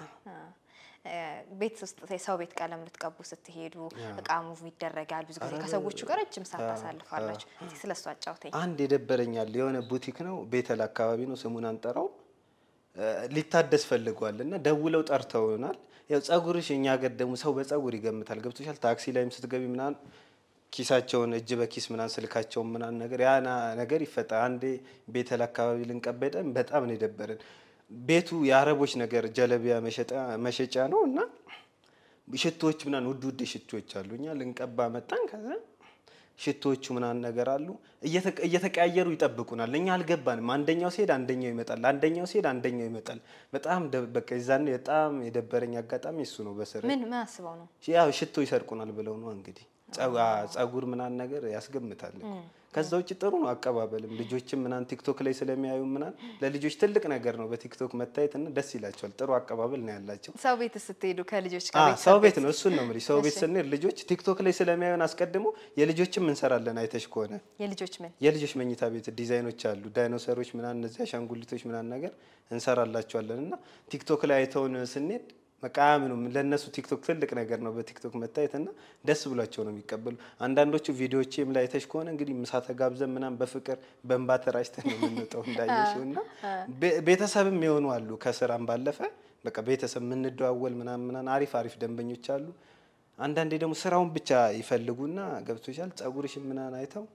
ቤት ውስጥ የሰው ቤት ቀለም ልትቀቡ ስትሄዱ እቃ ሙቭ ይደረጋል። ብዙ ጊዜ ከሰዎቹ ጋር እጅም ሳታሳልፋላችሁ። ታሳልፋላችሁ። ስለሱ አጫውተኝ። አንድ የደበረኛል የሆነ ቡቲክ ነው ቤተል አካባቢ ነው ስሙን አንጠራው ሊታደስ ፈልጓል እና ደውለው ጠርተውናል። ያው ጸጉርሽ እኛ ሀገር ደግሞ ሰው በጸጉር ይገምታል። ገብቶሻል። ታክሲ ላይም ስትገቢ ምናን ኪሳቸውን እጅ በኪስ ምናን ስልካቸውን ምናን ነገር ያ ነገር ይፈጠ አንዴ ቤተል አካባቢ ልንቀበጠን በጣም ነው የደበረን። ቤቱ የአረቦች ነገር ጀለቢያ መሸጫ ነው እና ሽቶዎች ምናን ውድ ውድ ሽቶዎች አሉ። እኛ ልንቀባ መጣን ከዛ ሽቶቹ ምናምን ነገር አሉ እየተቀያየሩ ይጠብቁናል። እኛ አልገባንም። አንደኛው ሲሄድ አንደኛው ይመጣል፣ አንደኛው ሲሄድ አንደኛው ይመጣል። በጣም በቃ የዛኔ በጣም የደበረኝ አጋጣሚ እሱ ነው። በስር ምን አስበው ነው ያው ሽቶ ይሰርቁናል ብለው ነው እንግዲህ ጸጉር ምናን ነገር ያስገምታል። ከዛ ውጭ ጥሩ ነው አቀባበልም። ልጆችም ምናን ቲክቶክ ላይ ስለሚያዩ ምናን ለልጆች ትልቅ ነገር ነው በቲክቶክ መታየት እና ደስ ይላቸዋል። ጥሩ አቀባበል ነው ያላቸው። ሰው ቤት ስትሄዱ ከልጆች ሰው ቤት ነው እሱን ነው የምልሽ። ሰው ቤት ስንሄድ ልጆች ቲክቶክ ላይ ስለሚያዩን አስቀድሞ የልጆችም እንሰራለን። አይተሽ ከሆነ የልጆች ምን የልጆች መኝታ ቤት ዲዛይኖች አሉ፣ ዳይኖሰሮች ምናን፣ እነዚህ አሻንጉሊቶች ምናን ነገር እንሰራላቸዋለን እና ቲክቶክ ላይ አይተውን ስንሄድ በቃ ምንም ለእነሱ ቲክቶክ ትልቅ ነገር ነው። በቲክቶክ መታየት እና ደስ ብሏቸው ነው የሚቀበሉ። አንዳንዶቹ ቪዲዮቼም ላይ ተሽ ከሆነ እንግዲህ ምሳ ተጋብዘን ምናምን በፍቅር በእንባ ተራጭተን ነው የምንወጣው እንዳየሽው እና ቤተሰብም የሆኑ አሉ። ከስራም ባለፈ በቃ ቤተሰብ የምንደዋወል ምናምን ምናምን አሪፍ አሪፍ ደንበኞች አሉ። አንዳንዴ ደግሞ ስራውን ብቻ ይፈልጉና ገብቶሻል፣ ጸጉርሽ ምናምን አይተው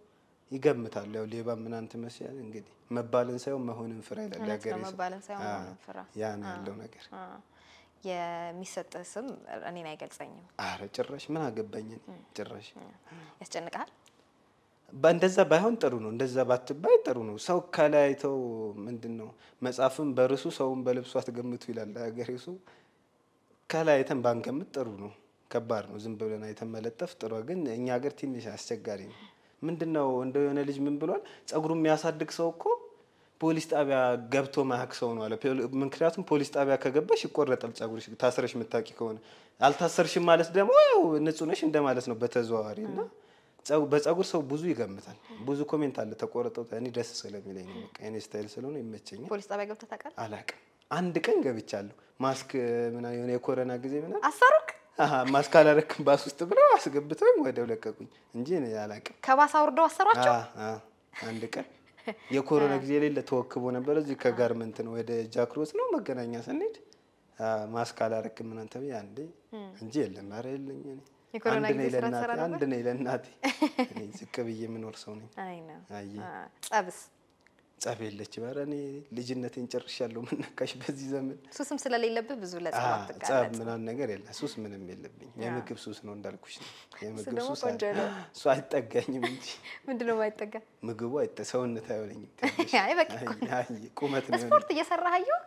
ይገምታሉ። ያው ሌባ ምናምን ትመስያል። እንግዲህ መባልን ሳይሆን መሆንን ፍራ ይላል ያገሬ ሰው። ያ ነው ያለው ነገር። የሚሰጥ ስም እኔን አይገልጸኝም። አረ ጭራሽ ምን አገባኝ ጭራሽ። ያስጨንቃል። እንደዛ ባይሆን ጥሩ ነው። እንደዛ ባትባይ ጥሩ ነው። ሰው ከላይተው ምንድን ነው መጽሐፍም በርሱ ሰውን በልብሱ አትገምቱ ይላል ሀገሬ ሰው። ከላይተን ባንገምት ጥሩ ነው። ከባድ ነው። ዝም ብለን አይተን መለጠፍ ጥሩ፣ ግን እኛ ሀገር ትንሽ አስቸጋሪ ነው። ምንድን ነው ልጅ ምን ብሏል? ጸጉሩ የሚያሳድግ ሰው እኮ ፖሊስ ጣቢያ ገብቶ ሰው ነው አለ። ምክንያቱም ፖሊስ ጣቢያ ከገባሽ ይቆረጣል ጸጉርሽ፣ ታስረሽ የምታውቂ ከሆነ አልታሰርሽም ማለት ደግሞ ያው ንጹህ ነሽ እንደማለት ነው በተዘዋዋሪ እና በጸጉር ሰው ብዙ ይገምታል። ብዙ ኮሜንት አለ ተቆረጠው። እኔ ደስ ስለሚለኝ ነው በቃ እኔ ስታይል ስለሆነ ይመቸኛል። ፖሊስ ጣቢያ ገብተህ ታውቃለህ? አላውቅም። አንድ ቀን ገብቻለሁ። ማስክ ምናምን የሆነ የኮረና ጊዜ ምናምን አሰሩክ ማስክ አላረክም ባስ ውስጥ ብለው አስገብተውኝ ወደው ለቀቁኝ እንጂ አላውቅም። ከባስ አውርደው አሰሯቸው አንድ ቀን የኮሮና ጊዜ ሌለ ተወክቦ ነበር። እዚህ ከጋርመንት ነው ወደ ጃክሮስ ነው መገናኛ ስንሄድ ማስክ አላረክም ምናምን ተብዬ አንዴ እንጂ የለም ኧረ የለኝ እኔ አንድ ነኝ ለእናቴ ዝቅ ብዬ የምኖር ሰው ነኝ። አይ ነው ጸብስ ጸብ የለች። ኧረ እኔ ልጅነቴን ጨርሻለሁ። ምነካሽ በዚህ ዘመን ሱስም ስለሌለብህ ብዙ ለጸብ ምናምን ነገር የለ። ሱስ ምንም የለብኝ። የምግብ ሱስ ነው እንዳልኩሽ ነው። የምግብ ሱስ እሱ አይጠጋኝም እንጂ ምንድን ነው ማይጠጋ? ምግቡ ሰውነት አይሆነኝም። ቁመት ነው። ስፖርት እየሰራህ አየሁህ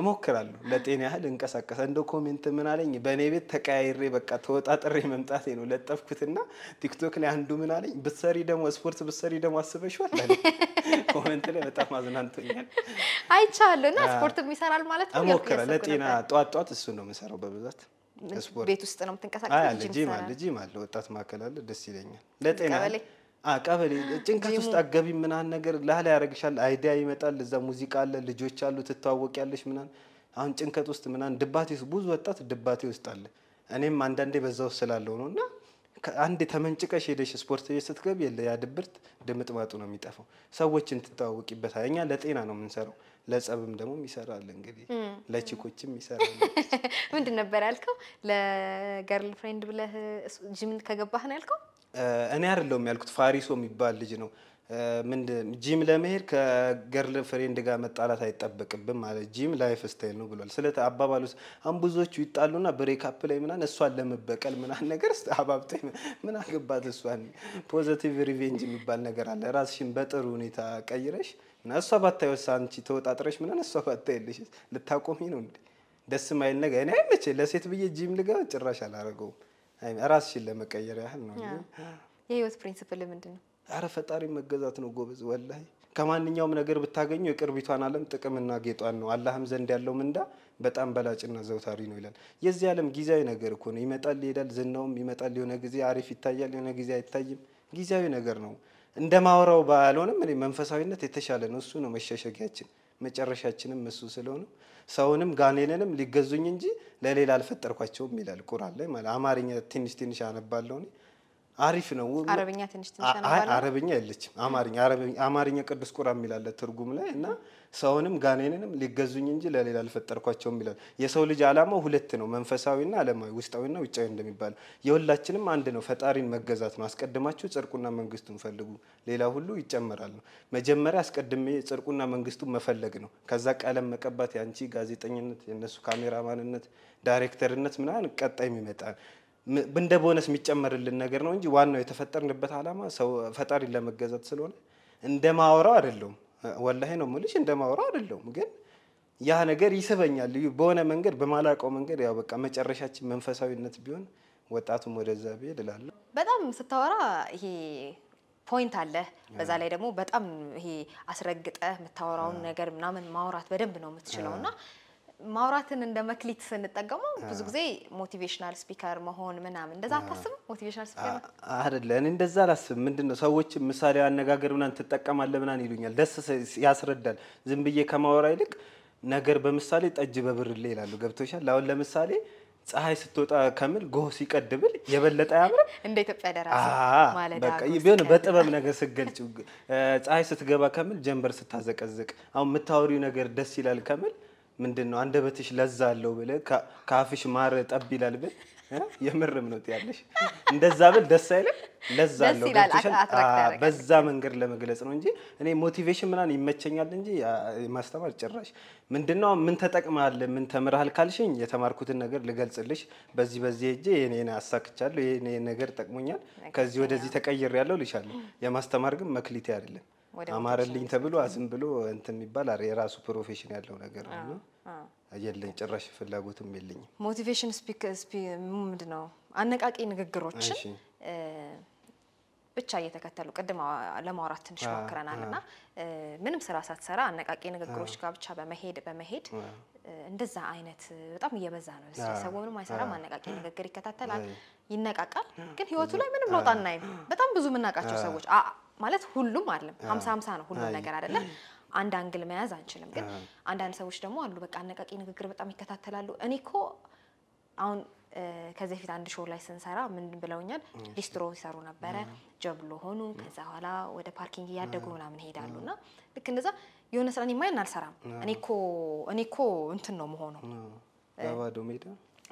እሞክራለሁ ለጤና ያህል እንቀሳቀሰ እንደ ኮሜንት ምን አለኝ፣ በእኔ ቤት ተቀያይሬ በቃ ተወጣጥሬ መምጣቴ ነው ለጠፍኩትና ቲክቶክ ላይ አንዱ ምን አለኝ፣ ብትሰሪ ደግሞ ስፖርት ብትሰሪ ደግሞ አስበሽዋል አለ። ኮሜንት ላይ በጣም አዝናንቶኛል አይቻለሁ። እና ስፖርት ይሰራል ማለት ነው። እሞክራለሁ ለጤና ጠዋት ጠዋት እሱ ነው የምሰራው በብዛት ቤት ውስጥ ነው የምትንቀሳቀስ። ልጅም አለ ወጣት ማዕከል አለ፣ ደስ ይለኛል ለጤና ቀበሌ ጭንቀት ውስጥ አገቢ ምናን ነገር ላህላ ያደርግሻል። አይዲያ ይመጣል። እዛ ሙዚቃ አለ፣ ልጆች አሉ፣ ትተዋወቂያለሽ ምናን። አሁን ጭንቀት ውስጥ ምናን ድባቴ ውስጥ ብዙ ወጣት ድባቴ ውስጥ አለ። እኔም አንዳንዴ በዛ ውስጥ ስላለው ነው እና አንድ ተመንጭቀሽ ሄደሽ ስፖርት ቤት ስትገቢ የለ ያ ድብርት ድምጥማጡ ነው የሚጠፋው። ሰዎችን ትተዋወቂበት። እኛ ለጤና ነው የምንሰራው፣ ለጸብም ደግሞ ይሰራል እንግዲህ ለቺኮችም ይሰራል። ምንድን ነበር ያልከው? ለገርል ፍሬንድ ብለህ ጅምን ከገባህ ነው ያልከው? እኔ አይደለሁም ያልኩት፣ ፋሪሶ የሚባል ልጅ ነው። ምን ጂም ለመሄድ ከገርል ፍሬንድ ጋር መጣላት አይጠበቅብም ማለት ጂም ላይፍ ስታይል ነው ብሏል። ስለ አባባሉ አሁን ብዙዎቹ ይጣሉና ብሬካፕ ላይ ምናን እሷን ለመበቀል ምናን ነገር አባብተ ምን አገባት እሷን። ፖዘቲቭ ሪቬንጅ የሚባል ነገር አለ። ራስሽን በጥሩ ሁኔታ ቀይረሽ እና እሷ ባታይወስ አንቺ ተወጣጥረሽ ምናን እሷ ባታይልሽ ልታቆሚ ነው እንዴ? ደስ ማይል ነገር እኔ አይመቼ ለሴት ብዬ ጂም ልገባ ጭራሽ አላረገውም። ራስሽን ለመቀየር ያህል ነው። የህይወት ፕሪንስፕል ምንድን ነው? አረ ፈጣሪ መገዛት ነው ጎበዝ። ወላሂ ከማንኛውም ነገር ብታገኙ የቅርቢቷን ዓለም ጥቅምና ጌጧን ነው። አላህም ዘንድ ያለው ምንዳ በጣም በላጭና ዘውታሪ ነው ይላል። የዚህ ዓለም ጊዜያዊ ነገር እኮ ነው። ይመጣል ይሄዳል። ዝናውም ይመጣል። የሆነ ጊዜ አሪፍ ይታያል፣ የሆነ ጊዜ አይታይም። ጊዜያዊ ነገር ነው። እንደማወራው ማውራው ባልሆንም እኔ መንፈሳዊነት የተሻለ ነው። እሱ ነው መሸሸጊያችን። መጨረሻችንም እሱ ስለሆነ ሰውንም ጋኔንንም ሊገዙኝ እንጂ ለሌላ አልፈጠርኳቸውም ይላል ቁርአን ላይ ማለት አማርኛ ትንሽ ትንሽ አነባለሁ እኔ አሪፍ ነው። አረብኛ ትንሽ አረብኛ የለችም፣ አማርኛ አማርኛ ቅዱስ ቁራ የሚላለ ትርጉም ላይ እና ሰውንም ጋኔንንም ሊገዙኝ እንጂ ለሌላ አልፈጠርኳቸውም ይላል። የሰው ልጅ አላማው ሁለት ነው፣ መንፈሳዊና አለማዊ፣ ውስጣዊና ውጫዊ እንደሚባለው የሁላችንም አንድ ነው፣ ፈጣሪን መገዛት ነው። አስቀድማችሁ ጽድቁና መንግስቱን ፈልጉ፣ ሌላ ሁሉ ይጨመራል ነው። መጀመሪያ አስቀድሜ ጽድቁና መንግስቱን መፈለግ ነው። ከዛ ቀለም መቀባት፣ የአንቺ ጋዜጠኝነት፣ የእነሱ ካሜራማንነት፣ ዳይሬክተርነት ምናምን ቀጣይ የሚመጣ እንደ ቦነስ የሚጨመርልን ነገር ነው እንጂ ዋናው የተፈጠርንበት ዓላማ ሰው ፈጣሪ ለመገዛት ስለሆነ እንደማወራው አይደለሁም። ወላሂ ነው የምልሽ እንደማወራው አይደለሁም። ግን ያ ነገር ይስበኛል በሆነ መንገድ በማላውቀው መንገድ ያው በቃ መጨረሻችን መንፈሳዊነት ቢሆን ወጣቱም ወደዛ ብሄድ እላለሁ። በጣም ስታወራ ይሄ ፖይንት አለ። በዛ ላይ ደግሞ በጣም ይሄ አስረግጠ የምታወራውን ነገር ምናምን ማውራት በደንብ ነው የምትችለው እና ማውራትን እንደ መክሊት ስንጠቀመው ብዙ ጊዜ ሞቲቬሽናል ስፒከር መሆን ምናምን እንደዛ አታስብም? ሞቲቬሽናል ስፒከር አይደለ? እኔ እንደዛ አላስብም። ምንድን ነው ሰዎች ምሳሌ አነጋገር ምናን ትጠቀማለ ምናን ይሉኛል። ደስ ያስረዳል። ዝም ብዬ ከማወራ ይልቅ ነገር በምሳሌ ጠጅ በብርሌ ይላሉ። ገብቶሻል? አሁን ለምሳሌ ፀሐይ ስትወጣ ከምል ጎህ ሲቀድብል የበለጠ ያምር እንደ ኢትዮጵያ ደራሲ ቢሆን በጥበብ ነገር ስገልጭ ፀሐይ ስትገባ ከምል ጀንበር ስታዘቀዝቅ፣ አሁን የምታወሪው ነገር ደስ ይላል ከምል ምንድን ነው አንደበትሽ ለዛ አለው ብለ ከአፍሽ ማር ጠብ ይላል ብል የምርም ነው ያለሽ። እንደዛ ብል ደስ አይልም? ለዛ አለው በዛ መንገድ ለመግለጽ ነው እንጂ እኔ ሞቲቬሽን ምናምን ይመቸኛል እንጂ ማስተማር ጭራሽ ምንድነው ምን ተጠቅመሃል ምን ተምርሃል ካልሽኝ የተማርኩትን ነገር ልገልጽልሽ በዚህ በዚህ ሄጄ የኔን አሳክቻለሁ፣ የኔ ነገር ጠቅሞኛል፣ ከዚህ ወደዚህ ያለው ልሻለሁ። የማስተማር ግን መክሊቴ አይደለም። አማረልኝ ተብሎ ዝም ብሎ እንትን የሚባል የራሱ ፕሮፌሽን ያለው ነገር ነው። የለኝ ጭራሽ ፍላጎትም የለኝም። ሞቲቬሽን ምንድን ነው አነቃቂ ንግግሮችን ብቻ እየተከተሉ ቅድም ለማውራት ትንሽ ሞክረናል እና ምንም ስራ ሳትሰራ አነቃቂ ንግግሮች ጋር ብቻ በመሄድ በመሄድ እንደዛ አይነት በጣም እየበዛ ነው። ሰው ምንም አይሰራም፣ አነቃቂ ንግግር ይከታተላል፣ ይነቃቃል፣ ግን ህይወቱ ላይ ምንም ለውጥ አናይም። በጣም ብዙ የምናውቃቸው ሰዎች ማለት ሁሉም አይደለም፣ ሀምሳ ሀምሳ ነው ሁሉም ነገር አይደለም። አንድ አንግል መያዝ አንችልም። ግን አንዳንድ ሰዎች ደግሞ አሉ በቃ አነቃቂ ንግግር በጣም ይከታተላሉ። እኔ እኮ አሁን ከዚህ ፊት አንድ ሾ ላይ ስንሰራ ምን ብለውኛል? ሊስትሮ ይሰሩ ነበረ፣ ጀብሎ ሆኑ፣ ከዛ በኋላ ወደ ፓርኪንግ እያደጉ ምናምን ይሄዳሉ። እና ልክ እንደዛ የሆነ ስራ እኔማ ያን አልሰራም። እኔ እኮ እንትን ነው መሆኑ በባዶ ሜዳ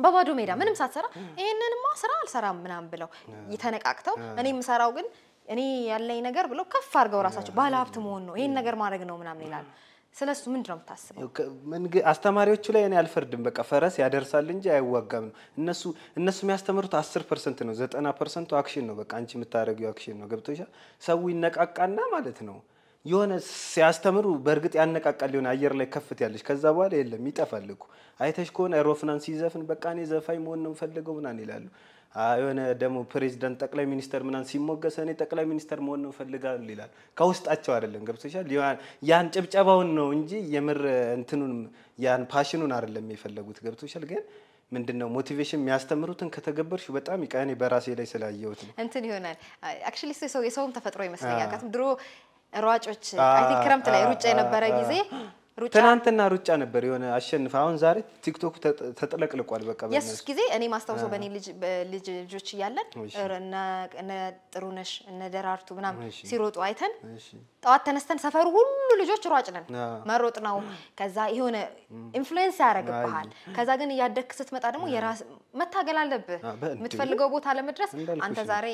በባዶ ሜዳ ምንም ሳትሰራ ይሄንንማ ስራ አልሰራም ምናምን ብለው ተነቃቅተው እኔ የምሰራው ግን እኔ ያለኝ ነገር ብለው ከፍ አድርገው ራሳቸው ባለ ሀብት መሆን ነው ይሄን ነገር ማድረግ ነው ምናምን ይላል። ስለ እሱ ምንድን ነው የምታስበው? አስተማሪዎቹ ላይ እኔ አልፈርድም። በቃ ፈረስ ያደርሳል እንጂ አይዋጋም ነው እነሱ እነሱ የሚያስተምሩት አስር ፐርሰንት ነው። ዘጠና ፐርሰንቱ አክሽን ነው። በቃ አንቺ የምታደርጊው አክሽን ነው። ገብቶሻል? ሰው ይነቃቃና ማለት ነው የሆነ ሲያስተምሩ በእርግጥ ያነቃቃል ሊሆን አየር ላይ ከፍት ያለች ከዛ በኋላ የለም ይጠፋል እኮ አይተሽ ከሆነ ሮፍናን ሲዘፍን በቃ እኔ ዘፋኝ መሆን ነው ፈልገው ምናምን ይላሉ። የሆነ ደግሞ ፕሬዚዳንት ጠቅላይ ሚኒስተር ምናምን ሲሞገስ እኔ ጠቅላይ ሚኒስተር መሆን ነው እፈልጋለሁ ይላል። ከውስጣቸው አይደለም ገብቶሻል። ያን ጭብጨባውን ነው እንጂ የምር እንትኑን ያን ፓሽኑን አይደለም የፈለጉት ገብቶሻል። ግን ምንድን ነው ሞቲቬሽን የሚያስተምሩትን ከተገበርሽ በጣም ይቃ እኔ በራሴ ላይ ስላየሁት ነው እንትን ይሆናል። አክቹዋሊ የሰውም ተፈጥሮ ይመስለኛል። ድሮ ሯጮች አይ ቲንክ ክረምት ላይ ሩጫ የነበረ ጊዜ ትናንትና ሩጫ ነበር የሆነ አሸንፈ። አሁን ዛሬ ቲክቶክ ተጥለቅልቋል። በቃ የሱስ ጊዜ እኔ ማስታውሰው በእኔ ልጅ ልጆች እያለን እነ ጥሩነሽ እነ ደራርቱ ምናምን ሲሮጡ አይተን ጠዋት ተነስተን ሰፈሩ ሁሉ ልጆች ሯጭ ነን። መሮጥ ነው። ከዛ የሆነ ኢንፍሉዌንስ ያደረግብሃል። ከዛ ግን እያደግክ ስትመጣ ደግሞ የራስ መታገል አለብህ። የምትፈልገው ቦታ ለመድረስ አንተ ዛሬ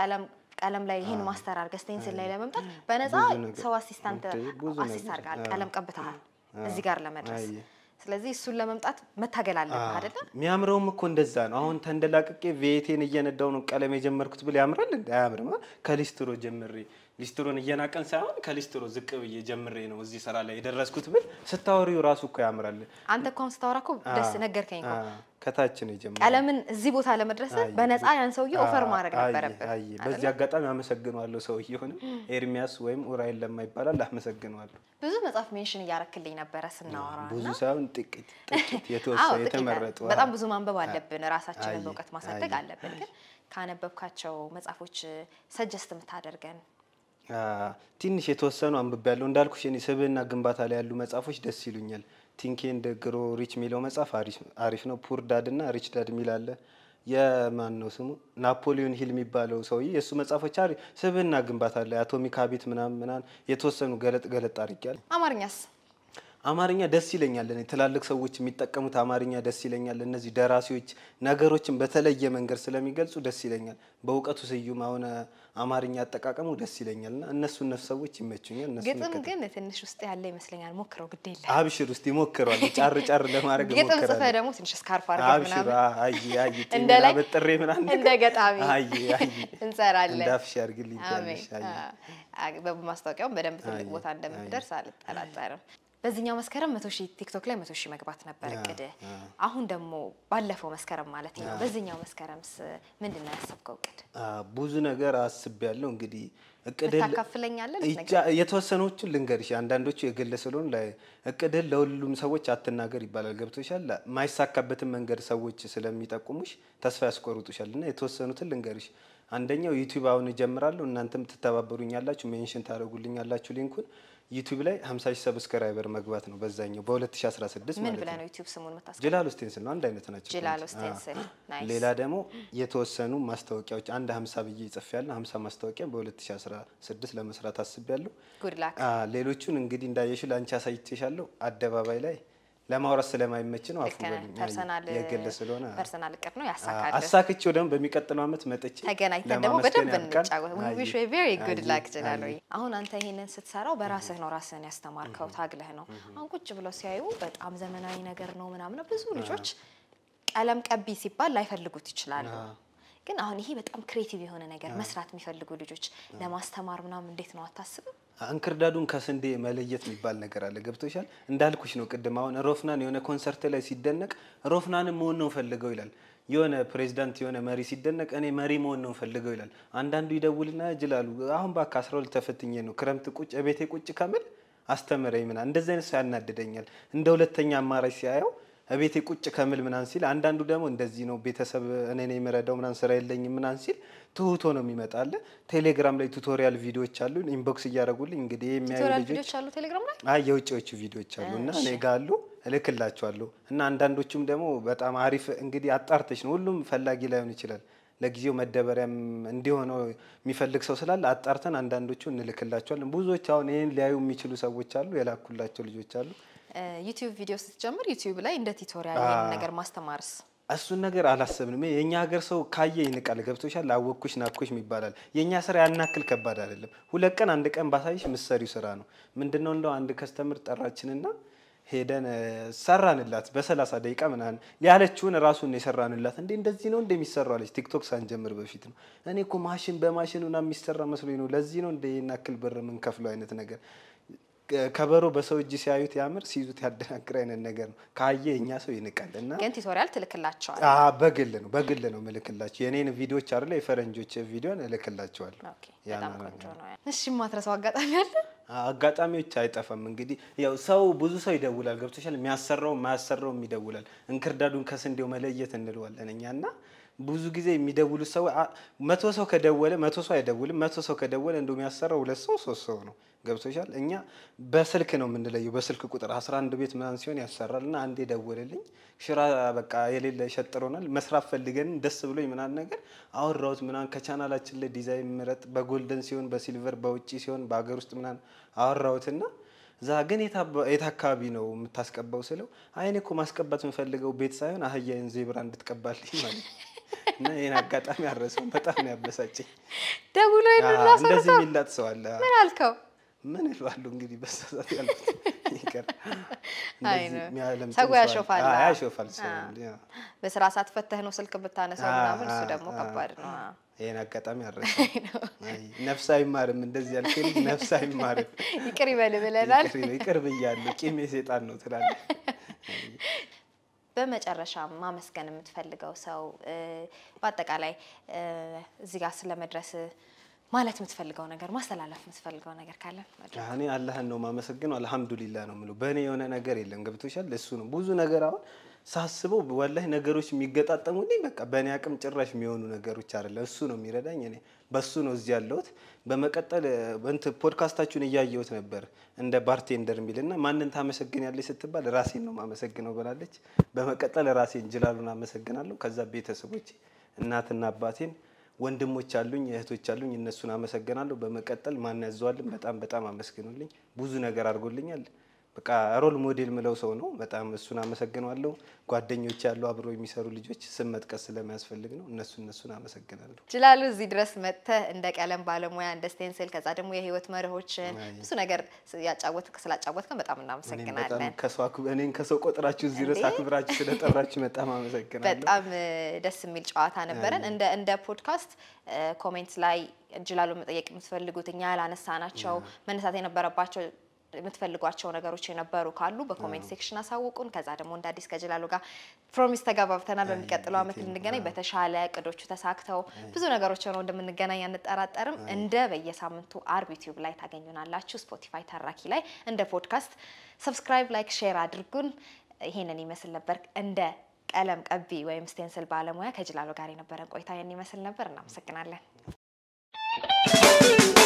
ቀለም ቀለም ላይ ይሄን ማስተር አድርገህ ስቴንስል ላይ ለመምጣት በነፃ ሰው አሲስታንት አሲስት አድርገሃል፣ ቀለም ቀብተሃል እዚህ ጋር ለመድረስ። ስለዚህ እሱን ለመምጣት መታገል አለብህ አይደለ? የሚያምረውም እኮ እንደዛ ነው። አሁን ተንደላቅቄ ቬቴን እየነዳው ነው ቀለም የጀመርኩት ብል ያምራል? እንዴ? አያምርማ። ከሊስትሮ ጀምሬ ሊስትሮን እየናቀን ሳይሆን ከሊስትሮ ዝቅ ብዬ ጀምሬ ነው እዚህ ስራ ላይ የደረስኩት ብል ስታወሪው ራሱ እኮ ያምራል። አንተ እኮ ስታወራ እኮ ደስ ነገርከኝ እኮ ከታች ነው የጀመረው። ቀለምን እዚህ ቦታ ለመድረስ በነፃ ያን ሰውዬ ኦፈር ማድረግ ነበረብህ። በዚህ አጋጣሚ አመሰግነዋለሁ ሰውዬውን፣ ኤርሚያስ ወይም ኡራኤል ለማ ይባላል። አመሰግነዋለሁ። ብዙ መጽሐፍ ሜንሽን እያረክልኝ ነበረ ስናወራ። ብዙ ሳይሆን ጥቂት ጥቂት የተወሰነ የተመረጡ። በጣም ብዙ ማንበብ አለብን፣ ራሳችንን በእውቀት ማሳደግ አለብን። ግን ካነበብካቸው መጽሐፎች ሰጀስት የምታደርገን ትንሽ የተወሰኑ አንብብ ያለው እንዳልኩሽ እኔ ስብዕና ግንባታ ላይ ያሉ መጽሐፎች ደስ ይሉኛል። ቲንክ ኤንድ ግሮ ሪች የሚለው መጽሐፍ አሪፍ ነው። ፑር ዳድ ና ሪች ዳድ የሚል አለ። የማን ነው ስሙ? ናፖሊዮን ሂል የሚባለው ሰውዬ የእሱ መጽሐፎች አሪፍ ስብዕና ግንባታ ላይ አቶሚክ ሀቢት ምናምን ምናምን የተወሰኑ ገለጥ ገለጥ አድርጊያለሁ። አማርኛስ አማርኛ ደስ ይለኛል። እኔ ትላልቅ ሰዎች የሚጠቀሙት አማርኛ ደስ ይለኛል። እነዚህ ደራሲዎች ነገሮችን በተለየ መንገድ ስለሚገልጹ ደስ ይለኛል። በእውቀቱ ስዩም አሁን አማርኛ አጠቃቀሙ ደስ ይለኛል እና እነሱ እነሱ ሰዎች ይመቹኛል። ግጥም ግን ትንሽ ውስጥ ያለ ይመስለኛል። ሞክረው፣ ግድ የለ አብሽር ውስጥ ይሞክረዋል። ጫር ጫር ለማድረግ ግጥም ጽፈ ደግሞ ትንሽ ስካርፍ አድርገህ በጥሬ ምናምን እንደ ገጣሚ አይ አይ እንሰራለን። እንዳፍሽ አድርግልኝ። በማስታወቂያውም በደንብ ትልቅ ቦታ እንደምትደርስ አልጠራጠርም። በዚህኛው መስከረም መቶ ሺህ ቲክቶክ ላይ መቶ ሺህ መግባት ነበር እቅድ። አሁን ደግሞ ባለፈው መስከረም ማለት ነው። በዚህኛው መስከረምስ ምንድን ነው ያሰብከው እቅድ? ብዙ ነገር አስቤያለሁ። እንግዲህ እቅድህ ታካፍለኛለህ? የተወሰኖቹን ልንገርሽ። አንዳንዶቹ የግል ስለሆኑ እቅድህን ለሁሉም ሰዎች አትናገር ይባላል። ገብቶሻል? የማይሳካበትን መንገድ ሰዎች ስለሚጠቁሙሽ ተስፋ ያስቆርጡሻል። እና የተወሰኑትን ልንገርሽ። አንደኛው ዩቲዩብ አሁን እጀምራለሁ። እናንተም ትተባበሩኛላችሁ፣ ሜንሽን ታደርጉልኛላችሁ ሊንኩን ዩቲዩብ ላይ 50 ሺህ ሰብስክራይበር መግባት ነው በዛኛው በ2016 ምን ብለህ ነው ዩቲዩብ ስሙን የምታስቀምጠው? ጅላል ኡስቴንስል ነው። አንድ አይነት ናቸው። ጅላል ኡስቴንስል ናይስ። ሌላ ደግሞ የተወሰኑ ማስታወቂያዎች አንድ 50 ብዬ ጽፌያለሁ። 50 ማስታወቂያ በ2016 ለመስራት አስቤያለሁ። ጉድ ላክ። ሌሎቹን እንግዲህ እንዳየሽው ለአንቺ አሳይቼሻለሁ አደባባይ ላይ ለማውራት ስለማይመች ነው። አፉ የግል ስለሆነ ፐርሰናል እቅድ ነው ያሳካል። አሳክቼው ደግሞ በሚቀጥለው አመት መጥቼ ተገናኝተን ደግሞ በደንብ እንጫወት። ዊሽ ቬሪ ጉድ ላክ እላለሁ። አሁን አንተ ይሄንን ስትሰራው በራስህ ነው ራስህን ያስተማርከው ታግለህ ነው። አሁን ቁጭ ብለው ሲያዩ በጣም ዘመናዊ ነገር ነው ምናምን ብዙ ልጆች ቀለም ቀቢ ሲባል ላይፈልጉት ይችላሉ። ግን አሁን ይሄ በጣም ክሬቲቭ የሆነ ነገር መስራት የሚፈልጉ ልጆች ለማስተማር ምናምን እንዴት ነው አታስብም? እንክርዳዱን ከስንዴ መለየት የሚባል ነገር አለ። ገብቶሻል? እንዳልኩሽ ነው ቅድም። አሁን ሮፍናን የሆነ ኮንሰርት ላይ ሲደነቅ ሮፍናንም መሆን ነው ፈልገው ይላል። የሆነ ፕሬዚዳንት የሆነ መሪ ሲደነቅ እኔ መሪ መሆን ነው ፈልገው ይላል። አንዳንዱ ይደውልና እጅላሉ አሁን በቃ አስራ ሁለት ተፈትኜ ነው ክረምት ቁጭ ቤቴ ቁጭ ከምል አስተምረኝ ምና እንደዚህ አይነት ሰው ያናድደኛል። እንደ ሁለተኛ አማራጭ ሲያየው ቤቴ ቁጭ ከምል ምናን ሲል፣ አንዳንዱ ደግሞ እንደዚህ ነው ቤተሰብ እኔ ነው የምረዳው ምናን ስራ የለኝም ምናን ሲል ትሁቶ ነው የሚመጣለ። ቴሌግራም ላይ ቱቶሪያል ቪዲዮዎች አሉ፣ ኢንቦክስ እያደረጉልኝ እንግዲህ የሚያዩ ልጆች አሉ። ቴሌግራም ላይ የውጭዎቹ ቪዲዮዎች አሉ እና እኔ ጋ አሉ እልክላቸዋለሁ። እና አንዳንዶቹም ደግሞ በጣም አሪፍ እንግዲህ አጣርተች ነው ሁሉም ፈላጊ ላይሆን ይችላል ለጊዜው መደበሪያም እንዲሆነው የሚፈልግ ሰው ስላለ አጣርተን አንዳንዶቹ እንልክላቸዋለን። ብዙዎች አሁን ይህን ሊያዩ የሚችሉ ሰዎች አሉ፣ የላኩላቸው ልጆች አሉ። ዩቲዩብ ቪዲዮ ስትጀምር ዩቲዩብ ላይ እንደ ቱቶሪያል ነገር ማስተማርስ እሱን ነገር አላሰብንም። የእኛ ሀገር ሰው ካየ ይንቃል። ገብቶሻል? አወቅኩሽ፣ ናኩሽ ይባላል። የእኛ ስራ ያናክል ከባድ አይደለም። ሁለት ቀን አንድ ቀን ባሳይሽ ምሰሪው ስራ ነው። ምንድነው እንደው አንድ ከስተምር ጠራችንና ሄደን ሰራንላት በሰላሳ ደቂቃ ምናን ያለችውን ራሱን የሰራንላት። እንዴ እንደዚህ ነው እንደሚሰራው አለች። ቲክቶክ ሳንጀምር በፊት ነው። እኔ እኮ ማሽን በማሽን ምናምን የሚሰራ መስሎኝ ነው። ለዚህ ነው እንደ ናክል ብር ምንከፍለው አይነት ነገር ከበሮ በሰው እጅ ሲያዩት ያምር ሲይዙት ያደናግር አይነት ነገር ነው። ካየ እኛ ሰው ይንቃል እና ግን ቲቶሪያል ትልክላቸዋል። በግል ነው በግል ነው ምልክላቸው የኔን ቪዲዮዎች አይደለ የፈረንጆች ቪዲዮን እልክላቸዋል። እሺ የማትረሳው አጋጣሚ አለ? አጋጣሚዎች አይጠፋም። እንግዲህ ያው ሰው ብዙ ሰው ይደውላል፣ ገብቶሻል። የሚያሰራው ማያሰራውም ይደውላል። እንክርዳዱን ከስንዴው መለየት እንለዋለን እኛ እና ብዙ ጊዜ የሚደውሉ ሰው መቶ ሰው ከደወለ መቶ ሰው አይደውልም። መቶ ሰው ከደወለ እንደ የሚያሰራው ሁለት ሰው ሶስት ሰው ነው። ገብቶሻል። እኛ በስልክ ነው የምንለየው። በስልክ ቁጥር አንድ ቤት ምናምን ሲሆን ያሰራል እና አንዴ ደወለልኝ ሽራ በቃ የሌለ ሸጥሮናል። መስራት ፈልገን ደስ ብሎኝ ምናምን ነገር አወራሁት ምናምን ከቻናላችን ላይ ዲዛይን ምረጥ፣ በጎልደን ሲሆን፣ በሲልቨር፣ በውጭ ሲሆን፣ በሀገር ውስጥ ምናምን አወራሁትና እዛ ግን የት አካባቢ ነው የምታስቀባው ስለው አይኔ እኮ ማስቀባት የምፈልገው ቤት ሳይሆን አህያይን ዜብራ እንድትቀባልኝ ማለት እና ይህን አጋጣሚ አረሰው። በጣም ያበሳጭ ያበሳጨኝ። ደውሎ ይሉላ ሰው ምን አልከው? ምን ይላሉ እንግዲህ በሳሳት ያሉት ይቀር ሰው ያሾፋል ያሾፋል። በስራ ሰዓት ፈተህ ነው ስልክ ብታነሳው ምናምን፣ እሱ ደግሞ ከባድ ነው። ይህን አጋጣሚ አረሰ ነፍስ አይማርም፣ እንደዚህ ያልክ ነፍስ አይማርም። ይቅር ይበል ብለናል። ይቅር ብያለሁ። ቂሜ ሴጣን ነው ትላለህ። በመጨረሻ ማመስገን የምትፈልገው ሰው በአጠቃላይ እዚህ ጋር ስለመድረስ ማለት የምትፈልገው ነገር ማስተላለፍ የምትፈልገው ነገር ካለ እኔ አላህን ነው ማመሰግነው። አልሐምዱሊላህ ነው የምለው። በእኔ የሆነ ነገር የለም። ገብቶሻል? እሱ ነው ብዙ ነገር አሁን ሳስበው ወላሂ ነገሮች የሚገጣጠሙ በቃ በእኔ አቅም ጭራሽ የሚሆኑ ነገሮች አይደለም። እሱ ነው የሚረዳኝ። እኔ በሱ ነው እዚህ ያለሁት። በመቀጠል እንትን ፖድካስታችሁን እያየሁት ነበር እንደ ባርቴንደር የሚልና ማንን ያለች ስትባል ራሴን ነው ማመሰግነው ብላለች። በመቀጠል ራሴን ጅላሉን አመሰግናለሁ። ከዛ ቤተሰቦች እናትና አባቴን ወንድሞች አሉኝ፣ እህቶች አሉኝ። እነሱን አመሰግናለሁ። በመቀጠል ማን ያዘዋልን በጣም በጣም አመስግኑልኝ። ብዙ ነገር አድርጎልኛል። በቃ ሮል ሞዴል ምለው ሰው ነው። በጣም እሱን አመሰግናለሁ። ጓደኞች ያሉ አብሮ የሚሰሩ ልጆች ስም መጥቀስ ስለሚያስፈልግ ነው። እነሱ እነሱን አመሰግናለሁ። ችላሉ እዚህ ድረስ መጥተህ እንደ ቀለም ባለሙያ እንደ ስቴንስል፣ ከዛ ደግሞ የህይወት መርሆችን ብዙ ነገር ያጫወት ስላጫወትከን በጣም እናመሰግናለን። እኔን ከሰው ቆጥራችሁ እዚህ ድረስ አክብራችሁ ስለጠራችሁ በጣም አመሰግናለሁ። በጣም ደስ የሚል ጨዋታ ነበረን። እንደ እንደ ፖድካስት ኮሜንት ላይ ጅላሉ መጠየቅ የምትፈልጉት እኛ ያላነሳናቸው መነሳት የነበረባቸው የምትፈልጓቸው ነገሮች የነበሩ ካሉ በኮሜንት ሴክሽን አሳውቁን። ከዛ ደግሞ እንደ አዲስ ከጅላሉ ጋር ፕሮሚስ ተገባብተናል። በሚቀጥለው አመት ልንገናኝ በተሻለ እቅዶቹ ተሳክተው ብዙ ነገሮች ሆነው እንደምንገናኝ አንጠራጠርም። እንደ በየሳምንቱ አርብ ዩቲዩብ ላይ ታገኙናላችሁ። ስፖቲፋይ ተራኪ ላይ እንደ ፖድካስት ሰብስክራይብ፣ ላይክ፣ ሼር አድርጉን። ይሄንን ይመስል ነበር እንደ ቀለም ቀቢ ወይም ስቴንስል ባለሙያ ከጅላሉ ጋር የነበረን ቆይታ ይህን ይመስል ነበር። እናመሰግናለን።